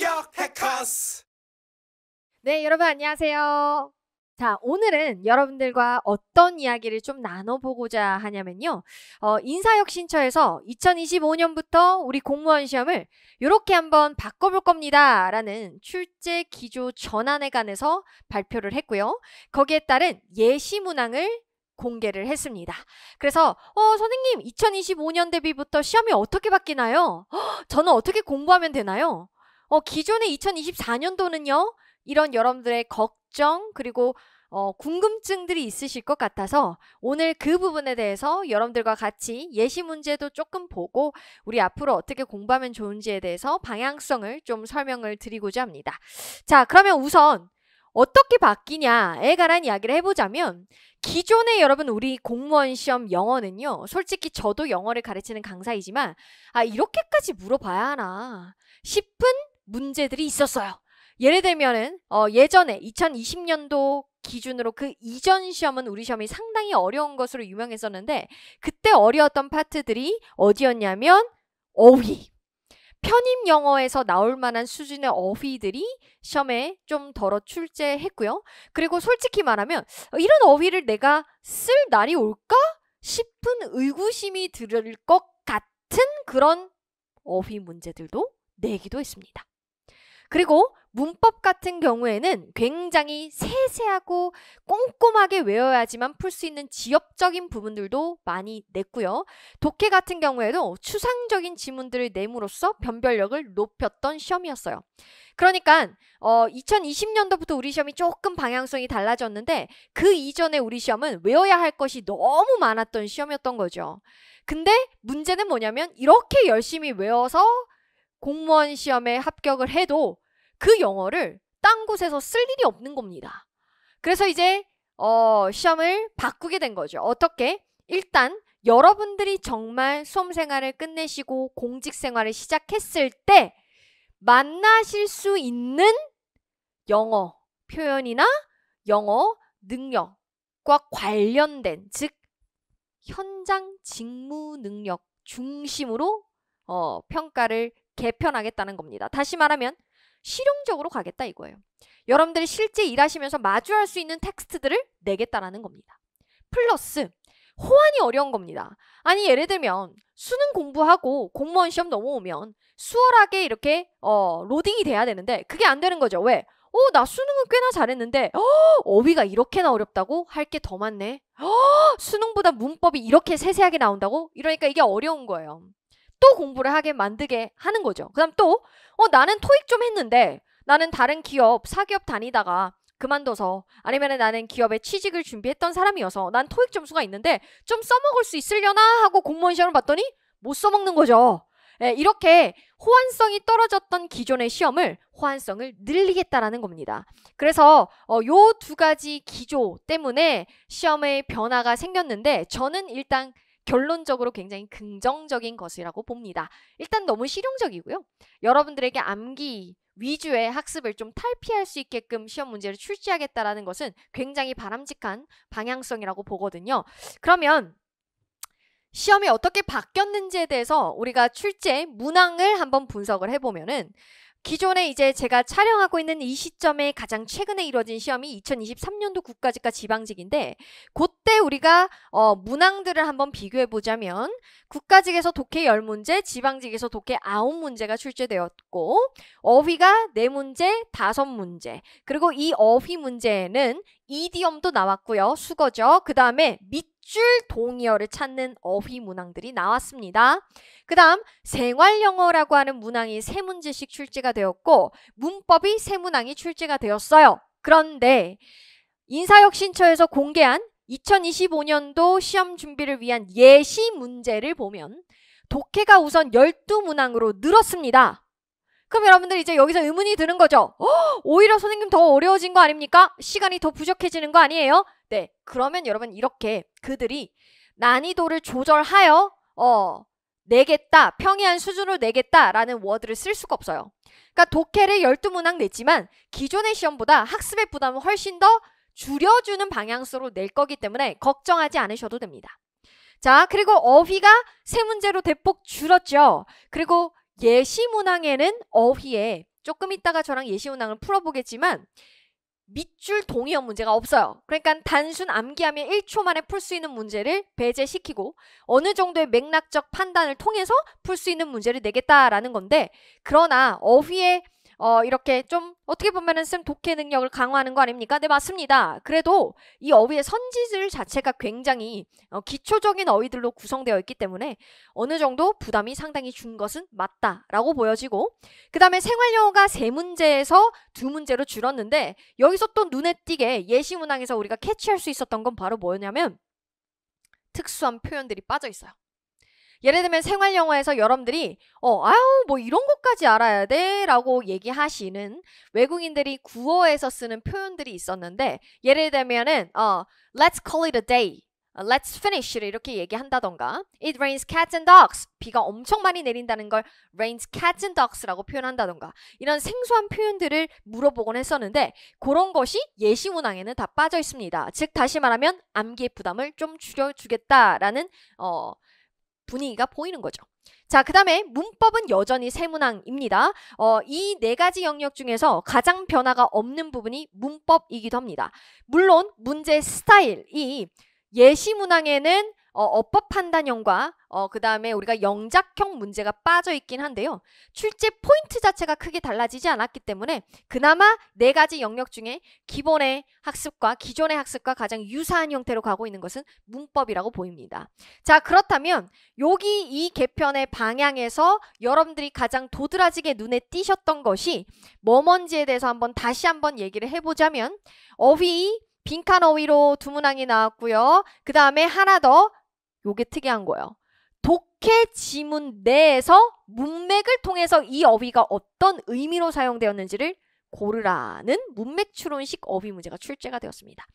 본격 해커스. 네, 여러분 안녕하세요. 자, 오늘은 여러분들과 어떤 이야기를 좀 나눠보고자 하냐면요. 어, 인사혁신처에서 2025년부터 우리 공무원 시험을 이렇게 한번 바꿔볼 겁니다. 라는 출제 기조 전환에 관해서 발표를 했고요. 거기에 따른 예시 문항을 공개를 했습니다. 그래서 어 선생님 2025년 대비부터 시험이 어떻게 바뀌나요? 허, 저는 어떻게 공부하면 되나요? 어, 기존의 2024년도는요, 이런 여러분들의 걱정, 그리고 어, 궁금증들이 있으실 것 같아서 오늘 그 부분에 대해서 여러분들과 같이 예시 문제도 조금 보고 우리 앞으로 어떻게 공부하면 좋은지에 대해서 방향성을 좀 설명을 드리고자 합니다. 자, 그러면 우선 어떻게 바뀌냐에 관한 이야기를 해보자면 기존에 여러분 우리 공무원 시험 영어는요. 솔직히 저도 영어를 가르치는 강사이지만 아 이렇게까지 물어봐야 하나 싶은 문제들이 있었어요. 예를 들면은 어, 예전에 2020년도 기준으로 그 이전 시험은 우리 시험이 상당히 어려운 것으로 유명했었는데 그때 어려웠던 파트들이 어디였냐면 어휘. 편입 영어에서 나올 만한 수준의 어휘들이 시험에 좀 덜어 출제했고요. 그리고 솔직히 말하면 어, 이런 어휘를 내가 쓸 날이 올까 싶은 의구심이 들을 것 같은 그런 어휘 문제들도 내기도 했습니다. 그리고 문법 같은 경우에는 굉장히 세세하고 꼼꼼하게 외워야지만 풀 수 있는 지엽적인 부분들도 많이 냈고요. 독해 같은 경우에도 추상적인 지문들을 냄으로써 변별력을 높였던 시험이었어요. 그러니까 어, 2020년도부터 우리 시험이 조금 방향성이 달라졌는데 그 이전에 우리 시험은 외워야 할 것이 너무 많았던 시험이었던 거죠. 근데 문제는 뭐냐면 이렇게 열심히 외워서 공무원 시험에 합격을 해도 그 영어를 딴 곳에서 쓸 일이 없는 겁니다. 그래서 이제 어, 시험을 바꾸게 된 거죠. 어떻게? 일단 여러분들이 정말 수험 생활을 끝내시고 공직 생활을 시작했을 때 만나실 수 있는 영어 표현이나 영어 능력과 관련된 즉 현장 직무 능력 중심으로 어, 평가를 개편하겠다는 겁니다. 다시 말하면 실용적으로 가겠다 이거예요. 여러분들이 실제 일하시면서 마주할 수 있는 텍스트들을 내겠다라는 겁니다. 플러스 호환이 어려운 겁니다. 아니 예를 들면 수능 공부하고 공무원 시험 넘어오면 수월하게 이렇게 어, 로딩이 돼야 되는데 그게 안 되는 거죠. 왜? 어, 나 수능은 꽤나 잘했는데 어, 어휘가 이렇게나 어렵다고 할 게 더 많네. 어, 수능보다 문법이 이렇게 세세하게 나온다고? 이러니까 이게 어려운 거예요. 또 공부를 하게 만들게 하는 거죠. 그 다음 또, 어, 나는 토익 좀 했는데, 나는 다른 기업, 사기업 다니다가 그만둬서, 아니면 나는 기업에 취직을 준비했던 사람이어서, 난 토익 점수가 있는데, 좀 써먹을 수 있으려나 하고 공무원 시험을 봤더니, 못 써먹는 거죠. 네, 이렇게 호환성이 떨어졌던 기존의 시험을 호환성을 늘리겠다라는 겁니다. 그래서 어, 요 두 가지 기조 때문에 시험의 변화가 생겼는데 저는 일단 결론적으로 굉장히 긍정적인 것이라고 봅니다. 일단 너무 실용적이고요. 여러분들에게 암기 위주의 학습을 좀 탈피할 수 있게끔 시험 문제를 출제하겠다라는 것은 굉장히 바람직한 방향성이라고 보거든요. 그러면 시험이 어떻게 바뀌었는지에 대해서 우리가 출제 문항을 한번 분석을 해보면은 기존에 이제 제가 촬영하고 있는 이 시점에 가장 최근에 이뤄진 시험이 2023년도 국가직과 지방직인데 그때 우리가 어, 문항들을 한번 비교해 보자면 국가직에서 독해 10문제, 지방직에서 독해 9문제가 출제되었고 어휘가 4문제, 5문제 그리고 이 어휘 문제는 이디엄도 나왔고요. 수거죠. 그 다음에 밑줄 동의어를 찾는 어휘 문항들이 나왔습니다. 그 다음 생활영어라고 하는 문항이 세 문제씩 출제가 되었고 문법이 세 문항이 출제가 되었어요. 그런데 인사혁신처에서 공개한 2025년도 시험 준비를 위한 예시 문제를 보면 독해가 우선 12문항으로 늘었습니다. 그럼 여러분들 이제 여기서 의문이 드는 거죠. 허, 어? 오히려 선생님 더 어려워진 거 아닙니까? 시간이 더 부족해지는 거 아니에요? 네. 그러면 여러분 이렇게 그들이 난이도를 조절하여 어 내겠다, 평이한 수준으로 내겠다라는 워드를 쓸 수가 없어요. 그러니까 독해를 12문항 냈지만 기존의 시험보다 학습의 부담을 훨씬 더 줄여주는 방향으로 낼 거기 때문에 걱정하지 않으셔도 됩니다. 자, 그리고 어휘가 세 문제로 대폭 줄었죠. 그리고 예시 문항에는 어휘에 조금 있다가 저랑 예시 문항을 풀어보겠지만 밑줄 동의형 문제가 없어요. 그러니까 단순 암기하면 1초 만에 풀 수 있는 문제를 배제시키고 어느 정도의 맥락적 판단을 통해서 풀 수 있는 문제를 내겠다라는 건데 그러나 어휘의 어, 이렇게 좀 어떻게 보면은 쌤 독해 능력을 강화하는 거 아닙니까? 네, 맞습니다. 그래도 이 어휘의 선지질 자체가 굉장히 어, 기초적인 어휘들로 구성되어 있기 때문에 어느 정도 부담이 상당히 준 것은 맞다라고 보여지고 그 다음에 생활용어가세 문제에서 두 문제로 줄었는데 여기서 또 눈에 띄게 예시 문항에서 우리가 캐치할 수 있었던 건 바로 뭐였냐면 특수한 표현들이 빠져 있어요. 예를 들면 생활 영어에서 여러분들이 어 아유 뭐 이런 것까지 알아야 돼라고 얘기하시는 외국인들이 구어에서 쓰는 표현들이 있었는데 예를 들면은 어 let's call it a day 어, Let's finish 이렇게 얘기한다던가 It rains cats and dogs 비가 엄청 많이 내린다는 걸 rains cats and dogs라고 표현한다던가 이런 생소한 표현들을 물어보곤 했었는데 그런 것이 예시 문항에는 다 빠져 있습니다 즉 다시 말하면 암기의 부담을 좀 줄여주겠다라는 어, 분위기가 보이는 거죠. 자, 그 다음에 문법은 여전히 세문항입니다. 어, 이 네 가지 영역 중에서 가장 변화가 없는 부분이 문법이기도 합니다. 물론 문제 스타일이 예시 문항에는 어, 어법 판단형과 어, 그 다음에 우리가 영작형 문제가 빠져 있긴 한데요. 출제 포인트 자체가 크게 달라지지 않았기 때문에 그나마 네 가지 영역 중에 기본의 학습과 기존의 학습과 가장 유사한 형태로 가고 있는 것은 문법이라고 보입니다. 자 그렇다면 여기 이 개편의 방향에서 여러분들이 가장 도드라지게 눈에 띄셨던 것이 뭐뭔지에 대해서 한번 다시 한번 얘기를 해보자면 어휘 빈칸 어휘로 두문항이 나왔고요. 그 다음에 하나 더 요게 특이한 거예요. 독해 지문 내에서 문맥을 통해서 이 어휘가 어떤 의미로 사용되었는지를 고르라는 문맥 추론식 어휘 문제가 출제가 되었습니다.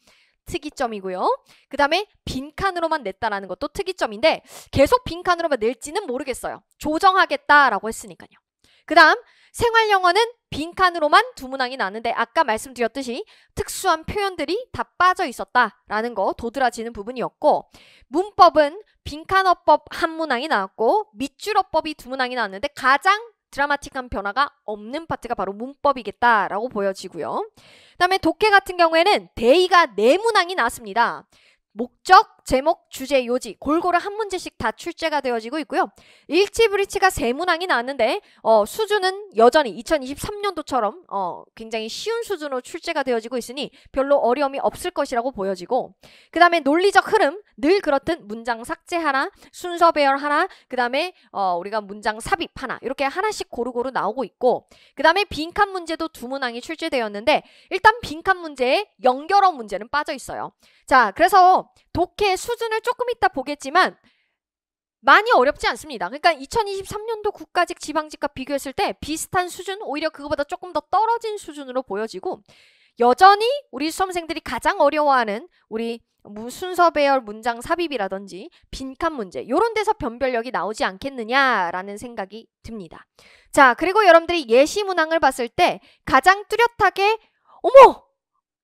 특이점이고요. 그 다음에 빈칸으로만 냈다라는 것도 특이점인데 계속 빈칸으로만 낼지는 모르겠어요. 조정하겠다라고 했으니까요. 그 다음 생활 영어는 빈칸으로만 두 문항이 나는데 아까 말씀드렸듯이 특수한 표현들이 다 빠져 있었다라는 거 도드라지는 부분이었고 문법은 빈칸어법 한 문항이 나왔고 밑줄어법이 두 문항이 나왔는데 가장 드라마틱한 변화가 없는 파트가 바로 문법이겠다라고 보여지고요. 그 다음에 독해 같은 경우에는 대의가 네 문항이 나왔습니다. 목적, 제목, 주제, 요지 골고루 한 문제씩 다 출제가 되어지고 있고요. 일치 브리치가 세 문항이 나왔는데 어, 수준은 여전히 2023년도처럼 어, 굉장히 쉬운 수준으로 출제가 되어지고 있으니 별로 어려움이 없을 것이라고 보여지고 그 다음에 논리적 흐름 늘 그렇듯 문장 삭제 하라 순서 배열 하라그 다음에 어, 우리가 문장 삽입 하나 이렇게 하나씩 고루고루 나오고 있고 그 다음에 빈칸 문제도 두 문항이 출제되었는데 일단 빈칸 문제에 연결어 문제는 빠져 있어요. 자 그래서 독해 수준을 조금 이따 보겠지만 많이 어렵지 않습니다. 그러니까 2023년도 국가직 지방직과 비교했을 때 비슷한 수준, 오히려 그거보다 조금 더 떨어진 수준으로 보여지고 여전히 우리 수험생들이 가장 어려워하는 우리 뭐 순서 배열 문장 삽입이라든지 빈칸 문제 이런 데서 변별력이 나오지 않겠느냐라는 생각이 듭니다. 자 그리고 여러분들이 예시 문항을 봤을 때 가장 뚜렷하게 어머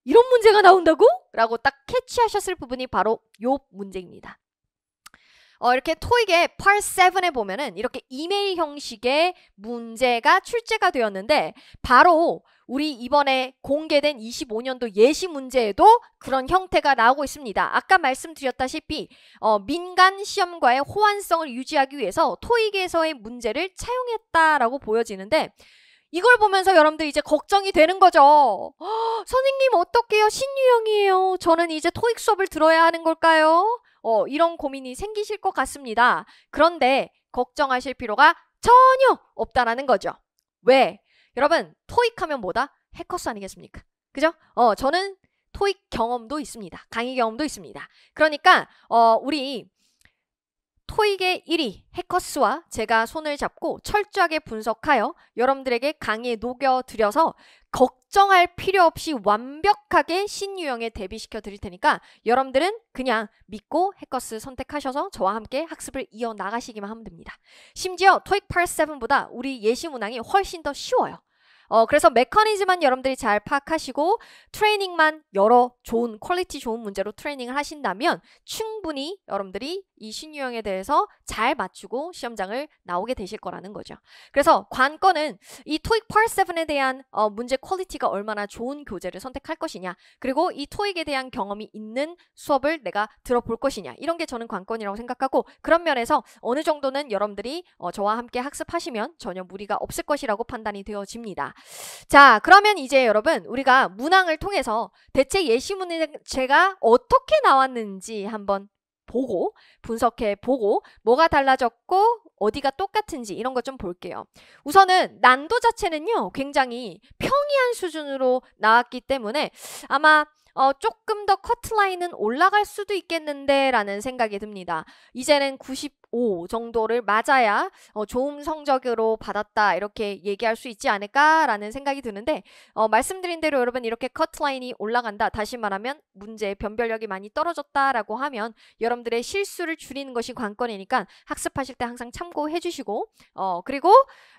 이런 문제가 나온다고? 라고 딱 캐치하셨을 부분이 바로 요 문제입니다. 어, 이렇게 토익의 Part 7에 보면은 이렇게 이메일 형식의 문제가 출제가 되었는데 바로 우리 이번에 공개된 25년도 예시 문제에도 그런 형태가 나오고 있습니다. 아까 말씀드렸다시피 어, 민간 시험과의 호환성을 유지하기 위해서 토익에서의 문제를 차용했다라고 보여지는데 이걸 보면서 여러분들 이제 걱정이 되는 거죠. 선생님 어떡해요? 신유형이에요. 저는 이제 토익 수업을 들어야 하는 걸까요? 어, 이런 고민이 생기실 것 같습니다. 그런데 걱정하실 필요가 전혀 없다라는 거죠. 왜? 여러분 토익 하면 뭐다? 해커스 아니겠습니까? 그죠? 어, 저는 토익 경험도 있습니다. 강의 경험도 있습니다. 그러니까 어, 우리 토익의 1위 해커스와 제가 손을 잡고 철저하게 분석하여 여러분들에게 강의에 녹여드려서 걱정할 필요 없이 완벽하게 신유형에 대비시켜 드릴 테니까 여러분들은 그냥 믿고 해커스 선택하셔서 저와 함께 학습을 이어나가시기만 하면 됩니다. 심지어 토익 87보다 우리 예시 문항이 훨씬 더 쉬워요. 어, 그래서 메커니즘만 여러분들이 잘 파악하시고 트레이닝만 여러 좋은 퀄리티 좋은 문제로 트레이닝을 하신다면 충분히 여러분들이 이 신유형에 대해서 잘 맞추고 시험장을 나오게 되실 거라는 거죠. 그래서 관건은 이 토익 펄7에 대한 어, 문제 퀄리티가 얼마나 좋은 교재를 선택할 것이냐 그리고 이 토익에 대한 경험이 있는 수업을 내가 들어볼 것이냐 이런 게 저는 관건이라고 생각하고 그런 면에서 어느 정도는 여러분들이 어, 저와 함께 학습하시면 전혀 무리가 없을 것이라고 판단이 되어집니다. 자, 그러면 이제 여러분 우리가 문항을 통해서 대체 예시 문제가 어떻게 나왔는지 한번 보고 분석해 보고 뭐가 달라졌고 어디가 똑같은지 이런 것 좀 볼게요. 우선은 난도 자체는요 굉장히 평이한 수준으로 나왔기 때문에 아마 어, 조금 더 커트라인은 올라갈 수도 있겠는데 라는 생각이 듭니다. 이제는 95 정도를 맞아야 어, 좋은 성적으로 받았다 이렇게 얘기할 수 있지 않을까라는 생각이 드는데 어, 말씀드린 대로 여러분 이렇게 커트라인이 올라간다 다시 말하면 문제의 변별력이 많이 떨어졌다라고 하면 여러분들의 실수를 줄이는 것이 관건이니까 학습하실 때 항상 참고해 주시고 어, 그리고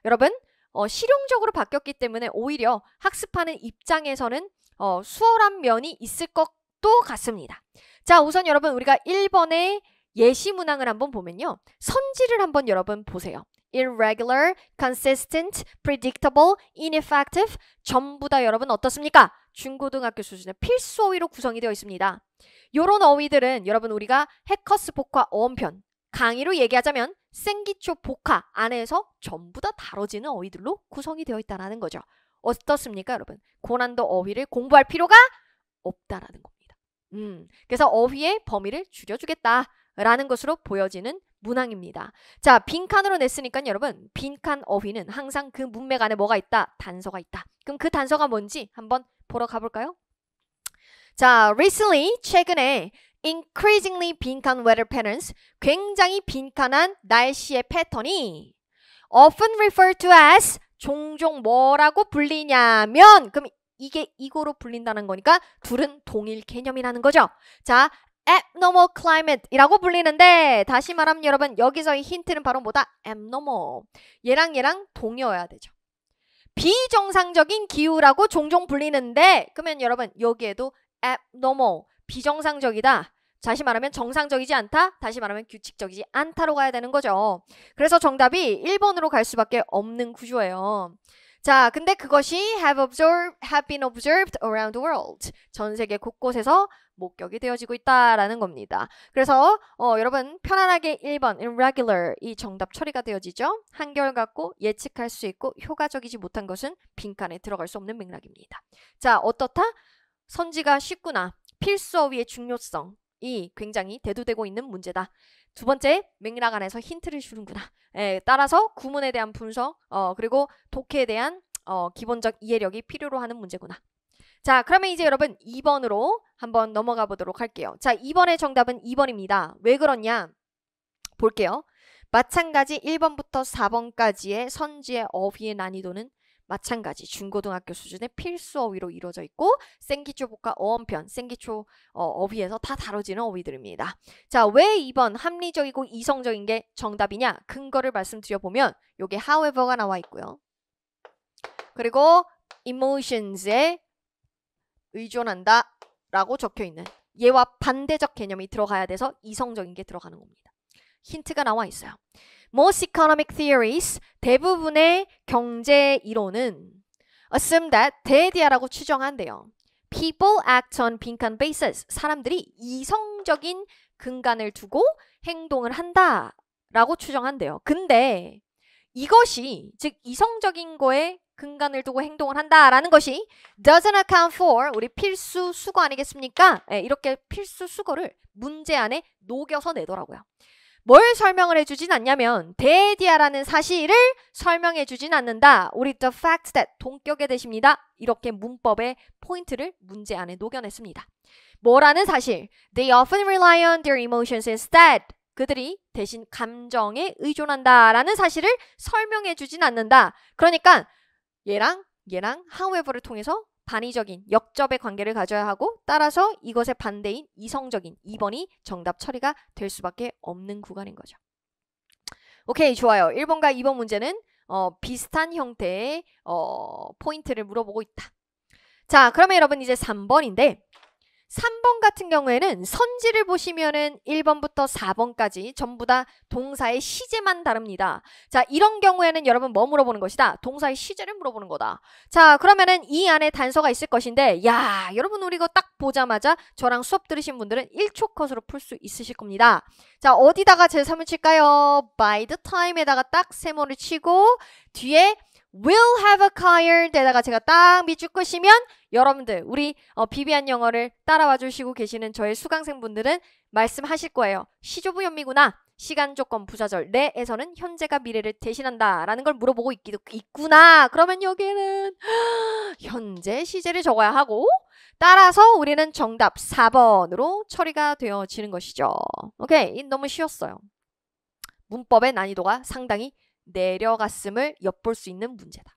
여러분 어, 실용적으로 바뀌었기 때문에 오히려 학습하는 입장에서는 어, 수월한 면이 있을 것도 같습니다. 자, 우선 여러분 우리가 1번의 예시 문항을 한번 보면요. 선지를 한번 여러분 보세요. irregular, consistent, predictable, ineffective 전부 다 여러분 어떻습니까? 중고등학교 수준의 필수 어휘로 구성이 되어 있습니다. 요런 어휘들은 여러분 우리가 해커스 복화 어원편 강의로 얘기하자면 생기초 복화 안에서 전부 다 다뤄지는 어휘들로 구성이 되어 있다는 거죠. 어떻습니까, 여러분? 고난도 어휘를 공부할 필요가 없다라는 겁니다. 음, 그래서 어휘의 범위를 줄여주겠다라는 것으로 보여지는 문항입니다. 자, 빈칸으로 냈으니까 여러분, 빈칸 어휘는 항상 그 문맥 안에 뭐가 있다? 단서가 있다. 그럼 그 단서가 뭔지 한번 보러 가볼까요? 자, recently, 최근에 increasingly 빈칸 weather patterns, 굉장히 빈칸한 날씨의 패턴이 often referred to as 종종 뭐라고 불리냐면 그럼 이게 이거로 불린다는 거니까 둘은 동일 개념이라는 거죠. 자, abnormal climate이라고 불리는데 다시 말하면 여러분 여기서의 힌트는 바로 뭐다? abnormal. 얘랑 얘랑 동의어야 되죠. 비정상적인 기후라고 종종 불리는데 그러면 여러분 여기에도 abnormal, 비정상적이다. 다시 말하면 정상적이지 않다, 다시 말하면 규칙적이지 않다로 가야 되는 거죠. 그래서 정답이 1번으로 갈 수밖에 없는 구조예요. 자, 근데 그것이 have observed, have been observed around the world. 전 세계 곳곳에서 목격이 되어지고 있다라는 겁니다. 그래서 어, 여러분 편안하게 1번 irregular 이 정답 처리가 되어지죠. 한결같고 예측할 수 있고 효과적이지 못한 것은 빈칸에 들어갈 수 없는 맥락입니다. 자, 어떻다? 선지가 쉽구나. 필수어휘의 중요성, 이 굉장히 대두되고 있는 문제다. 두 번째 맥락 안에서 힌트를 주는구나. 에, 예, 따라서 구문에 대한 분석 어, 그리고 독해에 대한 어, 기본적 이해력이 필요로 하는 문제구나. 자 그러면 이제 여러분 2번으로 한번 넘어가 보도록 할게요. 자 2번의 정답은 2번입니다. 왜 그러냐 볼게요. 마찬가지 1번부터 4번까지의 선지의 어휘의 난이도는 마찬가지 중고등학교 수준의 필수 어휘로 이루어져 있고 생기초복과 어원편, 생기초 어, 어휘에서 다 다뤄지는 어휘들입니다. 자, 왜이번 합리적이고 이성적인 게 정답이냐? 근거를 말씀드려 보면 요게 however가 나와 있고요. 그리고 emotions에 의존한다라고 적혀 있는 얘와 반대적 개념이 들어가야 돼서 이성적인 게 들어가는 겁니다. 힌트가 나와 있어요. Most economic theories, 대부분의 경제 이론은 assume that 대디아라고 추정한대요. People act on 빈칸 basis. 사람들이 이성적인 근간을 두고 행동을 한다라고 추정한대요. 근데 이것이 즉 이성적인 거에 근간을 두고 행동을 한다라는 것이 doesn't account for 우리 필수 수거 아니겠습니까? 네, 이렇게 필수 수거를 문제 안에 녹여서 내더라고요. 뭘 설명을 해주진 않냐면 데디아라는 사실을 설명해주진 않는다. 우리 the fact that 동격의 대십니다. 이렇게 문법의 포인트를 문제 안에 녹여냈습니다. 뭐라는 사실? They often rely on their emotions instead. 그들이 대신 감정에 의존한다라는 사실을 설명해주진 않는다. 그러니까 얘랑 얘랑 however를 통해서 반의적인 역접의 관계를 가져야 하고 따라서 이것의 반대인 이성적인 2번이 정답 처리가 될 수밖에 없는 구간인 거죠. 오케이 좋아요. 1번과 2번 문제는 어, 비슷한 형태의 어, 포인트를 물어보고 있다. 자 그러면 여러분 이제 3번인데 3번 같은 경우에는 선지를 보시면은 1번부터 4번까지 전부 다 동사의 시제만 다릅니다. 자, 이런 경우에는 여러분 뭐 물어보는 것이다? 동사의 시제를 물어보는 거다. 자, 그러면은 이 안에 단서가 있을 것인데, 야, 여러분 우리 이거 딱 보자마자 저랑 수업 들으신 분들은 1초 컷으로 풀 수 있으실 겁니다. 자, 어디다가 제3을 칠까요? by the time에다가 딱 세모를 치고, 뒤에 will have a car 데다가 제가 딱미축 끄시면 여러분들 우리 어, 비비안 영어를 따라와 주시고 계시는 저의 수강생분들은 말씀하실 거예요. 시조부 현미구나. 시간 조건 부자절 내에서는 현재가 미래를 대신한다라는 걸 물어보고 있기도 있구나. 그러면 여기에는 현재 시제를 적어야 하고 따라서 우리는 정답 4번으로 처리가 되어지는 것이죠. 오케이. 너무 쉬웠어요. 문법의 난이도가 상당히 내려갔음을 엿볼 수 있는 문제다.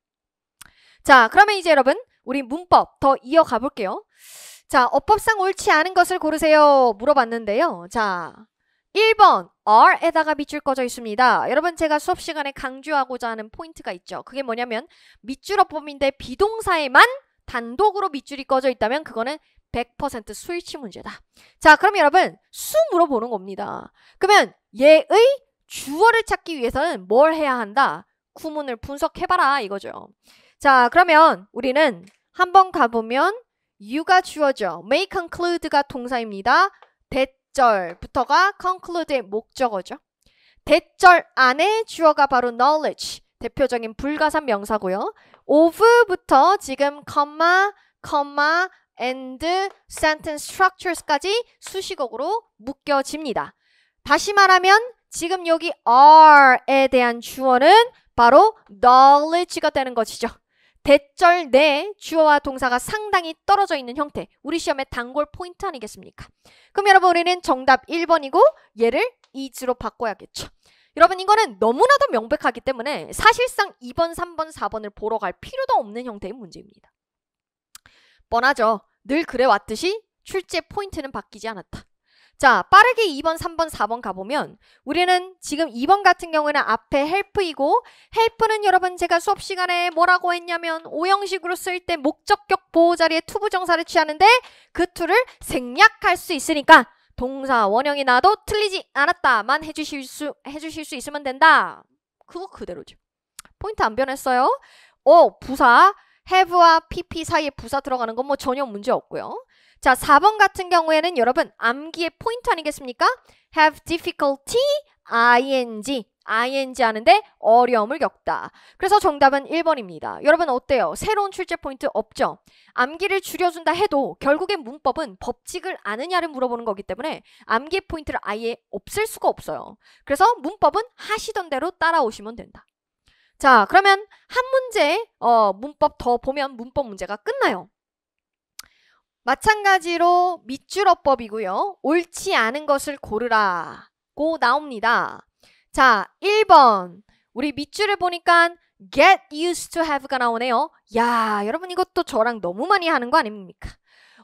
자, 그러면 이제 여러분 우리 문법 더 이어가 볼게요. 자, 어법상 옳지 않은 것을 고르세요. 물어봤는데요. 자, 1번 R에다가 밑줄 꺼져 있습니다. 여러분 제가 수업 시간에 강조하고자 하는 포인트가 있죠. 그게 뭐냐면 밑줄 어법인데 비동사에만 단독으로 밑줄이 꺼져 있다면 그거는 100% 스위치 문제다. 자, 그럼 여러분 수 물어보는 겁니다. 그러면 얘의 주어를 찾기 위해서는 뭘 해야 한다? 구문을 분석해봐라 이거죠. 자, 그러면 우리는 한번 가보면 you가 주어죠. may conclude가 동사입니다. 대절부터가 conclude의 목적어죠. 대절 안에 주어가 바로 knowledge, 대표적인 불가산 명사고요. of부터 지금 comma, comma, and sentence structures까지 수식어로 묶여집니다. 다시 말하면 지금 여기 are에 대한 주어는 바로 knowledge가 되는 것이죠. 대절 내 주어와 동사가 상당히 떨어져 있는 형태. 우리 시험의 단골 포인트 아니겠습니까? 그럼 여러분 우리는 정답 1번이고 얘를 is로 바꿔야겠죠. 여러분 이거는 너무나도 명백하기 때문에 사실상 2번, 3번, 4번을 보러 갈 필요도 없는 형태의 문제입니다. 뻔하죠. 늘 그래왔듯이 출제 포인트는 바뀌지 않았다. 자, 빠르게 2번, 3번, 4번 가보면 우리는 지금 2번 같은 경우에는 앞에 헬프이고 헬프는 여러분 제가 수업 시간에 뭐라고 했냐면 오형식으로 쓸 때 목적격 보호 자리에 투부 정사를 취하는데 그 툴을 생략할 수 있으니까 동사 원형이 나도 틀리지 않았다만 해주실 수 해주실 수 있으면 된다. 그거 그대로죠. 포인트 안 변했어요. 어 부사 have와 pp 사이에 부사 들어가는 건 뭐 전혀 문제 없고요. 자, 4번 같은 경우에는 여러분 암기의 포인트 아니겠습니까? have difficulty ing ing 하는데 어려움을 겪다. 그래서 정답은 1번입니다. 여러분 어때요? 새로운 출제 포인트 없죠? 암기를 줄여준다 해도 결국엔 문법은 법칙을 아느냐를 물어보는 거기 때문에 암기 포인트를 아예 없을 수가 없어요. 그래서 문법은 하시던 대로 따라오시면 된다. 자 그러면 한 문제 어, 문법 더 보면 문법 문제가 끝나요. 마찬가지로 밑줄어법이고요. 옳지 않은 것을 고르라고 나옵니다. 자, 1번. 우리 밑줄을 보니까 get used to have가 나오네요. 야, 여러분 이것도 저랑 너무 많이 하는 거 아닙니까?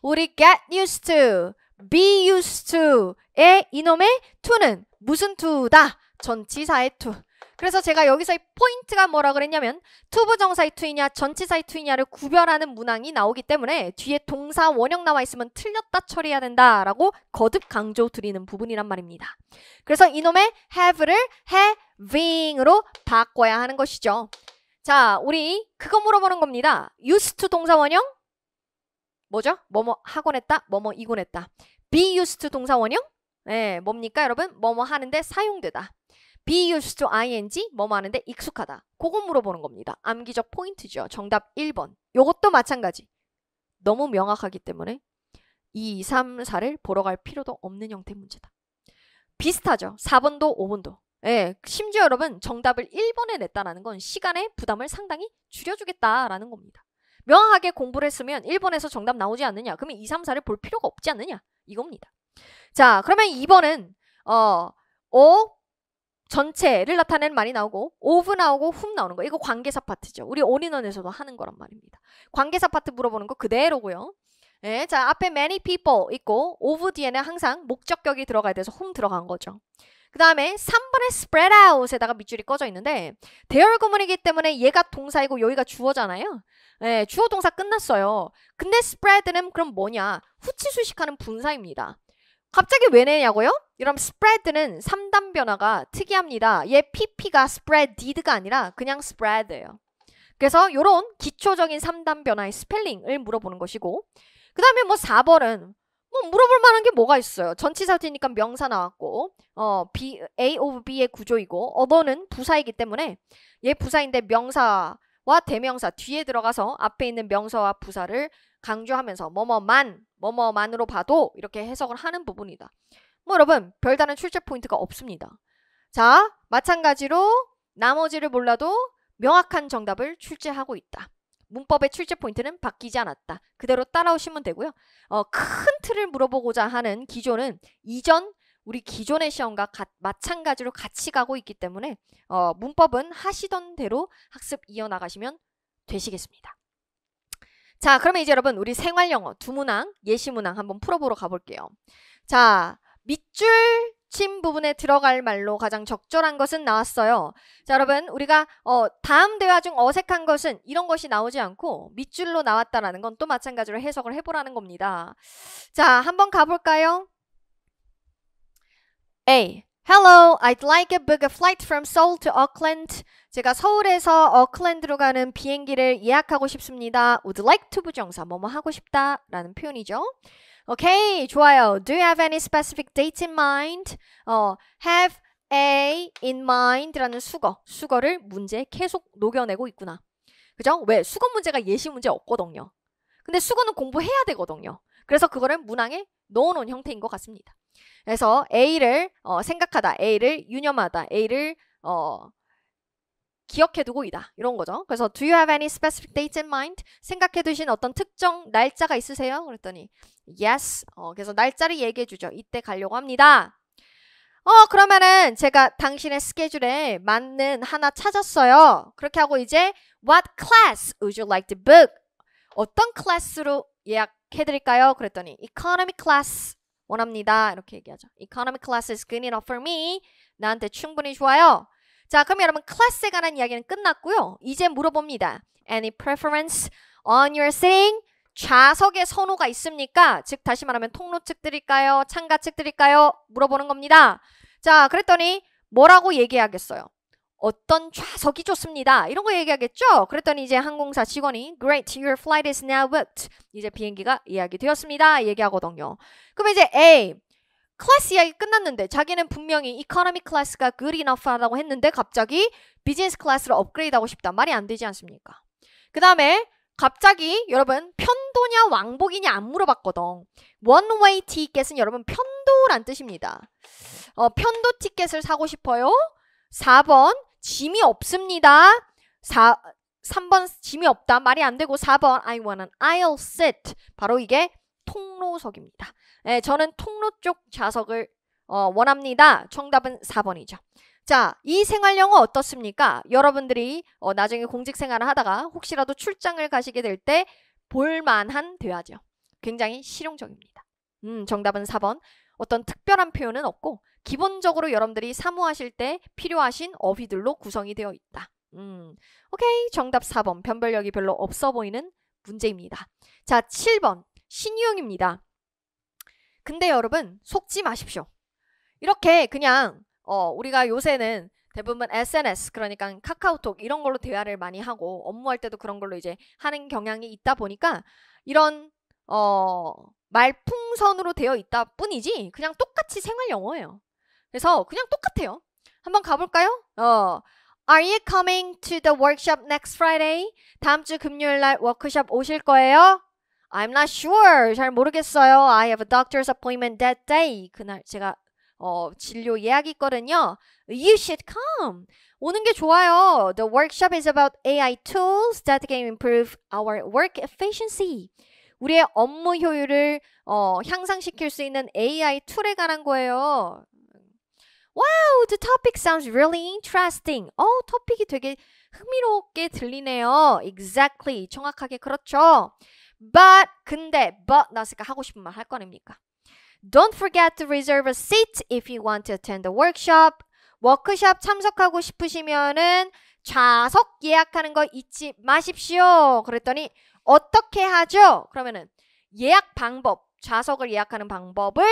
우리 get used to, be used to의 이놈의 to는 무슨 to다? 전치사의 to. 그래서 제가 여기서 의 포인트가 뭐라 그랬냐면 투부정사의 투이냐 전치사의 투이냐를 구별하는 문항이 나오기 때문에 뒤에 동사 원형 나와 있으면 틀렸다 처리해야 된다라고 거듭 강조 드리는 부분이란 말입니다. 그래서 이놈의 have를 having으로 바꿔야 하는 것이죠. 자, 우리 그거 물어보는 겁니다. used to 동사 원형 뭐죠? 뭐뭐 하곤 했다, 뭐뭐 이곤 했다. be used to 동사 원형 네, 뭡니까 여러분? 뭐뭐 하는데 사용되다. be used to ing 뭐뭐 하는데 익숙하다. 그거 물어보는 겁니다. 암기적 포인트죠. 정답 1번. 요것도 마찬가지. 너무 명확하기 때문에 2, 3, 4를 보러 갈 필요도 없는 형태 문제다. 비슷하죠. 4번도 5번도. 예, 심지어 여러분 정답을 1번에 냈다는건 시간의 부담을 상당히 줄여주겠다라는 겁니다. 명확하게 공부를 했으면 1번에서 정답 나오지 않느냐. 그러면 2, 3, 4를 볼 필요가 없지 않느냐. 이겁니다. 자, 그러면 2번은 어, 오 어, 전체를 나타내는 말이 나오고 오브 나오고 훔 나오는 거 이거 관계사 파트죠. 우리 온인원에서도 하는 거란 말입니다. 관계사 파트 물어보는 거 그대로고요. 네, 자 앞에 many people 있고 of 뒤에는 항상 목적격이 들어가야 돼서 홈 들어간 거죠. 그 다음에 3번의 spread out에다가 밑줄이 꺼져 있는데 대열 구문이기 때문에 얘가 동사이고 여기가 주어잖아요. 네, 주어 동사 끝났어요. 근데 spread는 그럼 뭐냐? 후치 수식하는 분사입니다. 갑자기 왜 내냐고요? 이럼 spread는 3단 변화가 특이합니다. 얘 pp가 spreaded가 아니라 그냥 spread예요. 그래서 이런 기초적인 3단 변화의 스펠링을 물어보는 것이고 그 다음에 뭐 4번은 뭐 물어볼 만한 게 뭐가 있어요. 전치사지니까 명사 나왔고 어 B, A of B의 구조이고 어버는 부사이기 때문에 얘 부사인데 명사와 대명사 뒤에 들어가서 앞에 있는 명사와 부사를 강조하면서 뭐뭐만 뭐뭐만으로 봐도 이렇게 해석을 하는 부분이다. 뭐 여러분 별다른 출제 포인트가 없습니다. 자 마찬가지로 나머지를 몰라도 명확한 정답을 출제하고 있다. 문법의 출제 포인트는 바뀌지 않았다. 그대로 따라오시면 되고요. 어, 큰 틀을 물어보고자 하는 기조는 이전 우리 기존의 시험과 가, 마찬가지로 같이 가고 있기 때문에 어, 문법은 하시던 대로 학습 이어나가시면 되시겠습니다. 자, 그러면 이제 여러분 우리 생활영어 두문항, 예시문항 한번 풀어보러 가볼게요. 자, 밑줄 침 부분에 들어갈 말로 가장 적절한 것은 나왔어요. 자, 여러분 우리가 어, 다음 대화 중 어색한 것은 이런 것이 나오지 않고 밑줄로 나왔다라는 건 또 마찬가지로 해석을 해보라는 겁니다. 자, 한번 가볼까요? A. Hello, I'd like a book a flight from Seoul to Auckland. 제가 서울에서 어클랜드로 가는 비행기를 예약하고 싶습니다. Would like to 부정사 뭐 뭐 하고 싶다 라는 표현이죠. 오케이, 좋아요. Do you have any specific date in mind? 어, have a in mind라는 수거, 수거를 문제 계속 녹여내고 있구나. 그죠? 왜? 수거 문제가 예시 문제 없거든요. 근데 수거는 공부해야 되거든요. 그래서 그거를 문항에 넣어놓은 형태인 것 같습니다. 그래서 A를 어, 생각하다, A를 유념하다, A를 어, 기억해두고 있다 이런 거죠. 그래서 Do you have any specific dates in mind? 생각해두신 어떤 특정 날짜가 있으세요? 그랬더니 Yes. 어, 그래서 날짜를 얘기해주죠. 이때 가려고 합니다. 어 그러면은 제가 당신의 스케줄에 맞는 하나 찾았어요. 그렇게 하고 이제 What class would you like to book? 어떤 클래스로 예약 해드릴까요? 그랬더니 economy class 원합니다. 이렇게 얘기하죠. economy class is good enough for me. 나한테 충분히 좋아요. 자, 그럼 여러분 클래스에 관한 이야기는 끝났고요. 이제 물어봅니다. Any preference on your sitting? 좌석의 선호가 있습니까? 즉 다시 말하면 통로 측 드릴까요? 창가 측 드릴까요? 물어보는 겁니다. 자, 그랬더니 뭐라고 얘기하겠어요? 어떤 좌석이 좋습니다. 이런 거 얘기하겠죠? 그랬더니 이제 항공사 직원이 Great, your flight is now booked. 이제 비행기가 예약이되었습니다. 얘기하거든요. 그럼 이제 A, 클래스 이야기 끝났는데 자기는 분명히 이코노미 클래스가 good enough 하다고 했는데 갑자기 비즈니스 클래스를 업그레이드하고 싶다. 말이 안 되지 않습니까? 그 다음에 갑자기 여러분 편도냐 왕복이냐 안 물어봤거든. 원웨이 티켓은 여러분 편도란 뜻입니다. 어, 편도 티켓을 사고 싶어요. 4번 짐이 없습니다. 4, 3번 짐이 없다. 말이 안 되고 4번 I want an aisle seat. 바로 이게 통로석입니다. 네, 저는 통로 쪽 좌석을 어, 원합니다. 정답은 4번이죠. 자, 이 생활영어 어떻습니까? 여러분들이 어, 나중에 공직생활을 하다가 혹시라도 출장을 가시게 될 때 볼만한 대화죠. 굉장히 실용적입니다. 음, 정답은 4번. 어떤 특별한 표현은 없고 기본적으로 여러분들이 사무하실 때 필요하신 어휘들로 구성이 되어 있다. 음, 오케이. 정답 4번. 변별력이 별로 없어 보이는 문제입니다. 자, 7번. 신유형입니다. 근데 여러분, 속지 마십시오. 이렇게 그냥, 어, 우리가 요새는 대부분 SNS, 그러니까 카카오톡 이런 걸로 대화를 많이 하고 업무할 때도 그런 걸로 이제 하는 경향이 있다 보니까 이런, 어, 말풍선으로 되어 있다 뿐이지 그냥 똑같이 생활 영어예요. 그래서 그냥 똑같아요. 한번 가볼까요? 어, Are you coming to the workshop next Friday? 다음 주 금요일 날 워크숍 오실 거예요? I'm not sure. 잘 모르겠어요. I have a doctor's appointment that day. 그날 제가 어, 진료 예약이 있거든요. You should come. 오는 게 좋아요. The workshop is about AI tools that can improve our work efficiency. 우리의 업무 효율을 어, 향상시킬 수 있는 AI 툴에 관한 거예요. Wow, the topic sounds really interesting. 어, 토픽이 되게 흥미롭게 들리네요. Exactly. 정확하게 그렇죠. But, 근데, but 나왔으니까 하고 싶은 말 할 거냅니까? Don't forget to reserve a seat if you want to attend the workshop. 워크숍 참석하고 싶으시면은 좌석 예약하는 거 잊지 마십시오. 그랬더니 어떻게 하죠? 그러면은 예약 방법, 좌석을 예약하는 방법을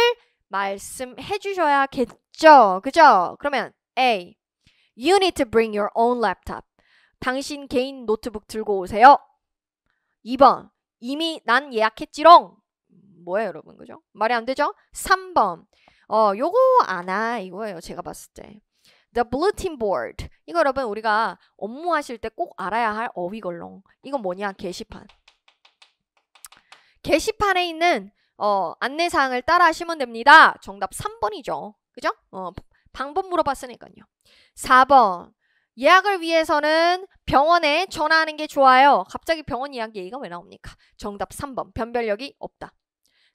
말씀해 주셔야겠죠. 그죠? 그러면 A. You need to bring your own laptop. 당신 개인 노트북 들고 오세요. 2번. 이미 난 예약했지롱. 뭐예요, 여러분? 그죠? 말이 안 되죠? 3번. 어, 요거 아나 이거예요. 제가 봤을 때. The bulletin board. 이거 여러분 우리가 업무하실 때 꼭 알아야 할어휘걸롱 이건 뭐냐? 게시판. 게시판에 있는 어, 안내사항을 따라 하시면 됩니다. 정답 3번이죠. 그죠? 어, 방법 물어봤으니까요. 4번. 예약을 위해서는 병원에 전화하는 게 좋아요. 갑자기 병원 이야기 얘기가 왜 나옵니까? 정답 3번. 변별력이 없다.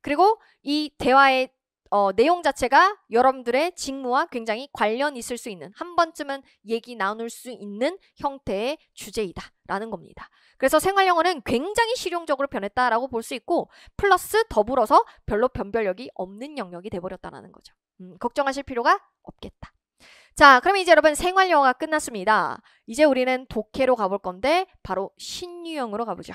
그리고 이 대화의 어, 내용 자체가 여러분들의 직무와 굉장히 관련 있을 수 있는 한 번쯤은 얘기 나눌 수 있는 형태의 주제이다 라는 겁니다. 그래서 생활영어는 굉장히 실용적으로 변했다라고 볼 수 있고 플러스 더불어서 별로 변별력이 없는 영역이 돼버렸다는 거죠. 음, 걱정하실 필요가 없겠다. 자, 그럼 이제 여러분 생활영어가 끝났습니다. 이제 우리는 독해로 가볼 건데 바로 신유형으로 가보죠.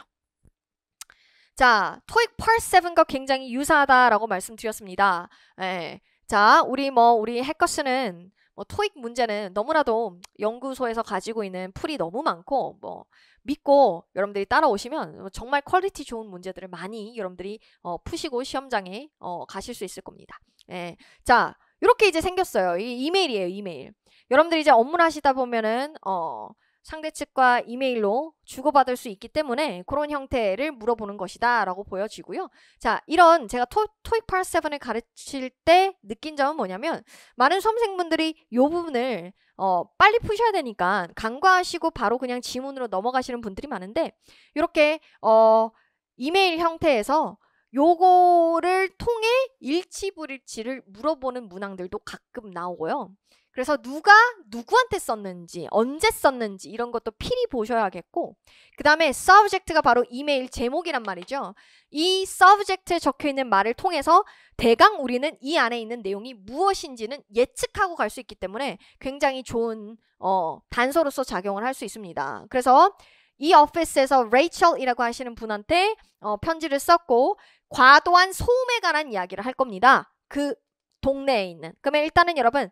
자, 토익 Part 7과 굉장히 유사하다라고 말씀드렸습니다. 예. 자, 우리 뭐 우리 해커스는 뭐 토익 문제는 너무나도 연구소에서 가지고 있는 풀이 너무 많고 뭐 믿고 여러분들이 따라오시면 뭐 정말 퀄리티 좋은 문제들을 많이 여러분들이 어, 푸시고 시험장에 어, 가실 수 있을 겁니다. 예. 자, 이렇게 이제 생겼어요. 이 이메일이에요, 이메일. 여러분들이 이제 업무를 하시다 보면은 어 상대 측과 이메일로 주고받을 수 있기 때문에 그런 형태를 물어보는 것이다 라고 보여지고요. 자, 이런 제가 토, 토익 파 7을 가르칠 때 느낀 점은 뭐냐면 많은 수험생분들이 이 부분을 어, 빨리 푸셔야 되니까 간과하시고 바로 그냥 지문으로 넘어가시는 분들이 많은데 이렇게 어, 이메일 형태에서 요거를 통해 일치불일치를 물어보는 문항들도 가끔 나오고요. 그래서 누가 누구한테 썼는지, 언제 썼는지 이런 것도 필히 보셔야겠고 그 다음에 subject가 바로 이메일 제목이란 말이죠. 이 subject에 적혀있는 말을 통해서 대강 우리는 이 안에 있는 내용이 무엇인지는 예측하고 갈 수 있기 때문에 굉장히 좋은 어, 단서로서 작용을 할 수 있습니다. 그래서 이 오피스에서 레이첼이라고 하시는 분한테 어, 편지를 썼고 과도한 소음에 관한 이야기를 할 겁니다. 그 동네에 있는. 그러면 일단은 여러분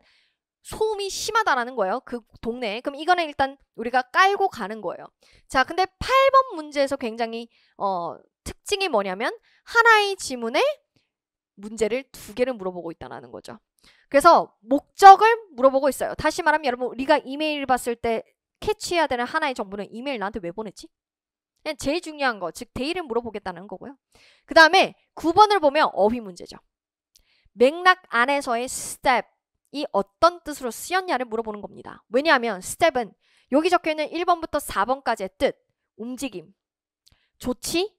소음이 심하다라는 거예요. 그 동네에. 그럼 이거는 일단 우리가 깔고 가는 거예요. 자, 근데 8번 문제에서 굉장히 어, 특징이 뭐냐면 하나의 지문에 문제를 두 개를 물어보고 있다는 거죠. 그래서 목적을 물어보고 있어요. 다시 말하면 여러분 우리가 이메일 봤을 때 캐치해야 되는 하나의 정보는 이메일 나한테 왜 보냈지? 그냥 제일 중요한 거, 즉 데이를 물어보겠다는 거고요. 그 다음에 9번을 보면 어휘 문제죠. 맥락 안에서의 스텝, 이 어떤 뜻으로 쓰였냐를 물어보는 겁니다. 왜냐하면 스텝은 여기 적혀있는 1번부터 4번까지의 뜻, 움직임, 조치,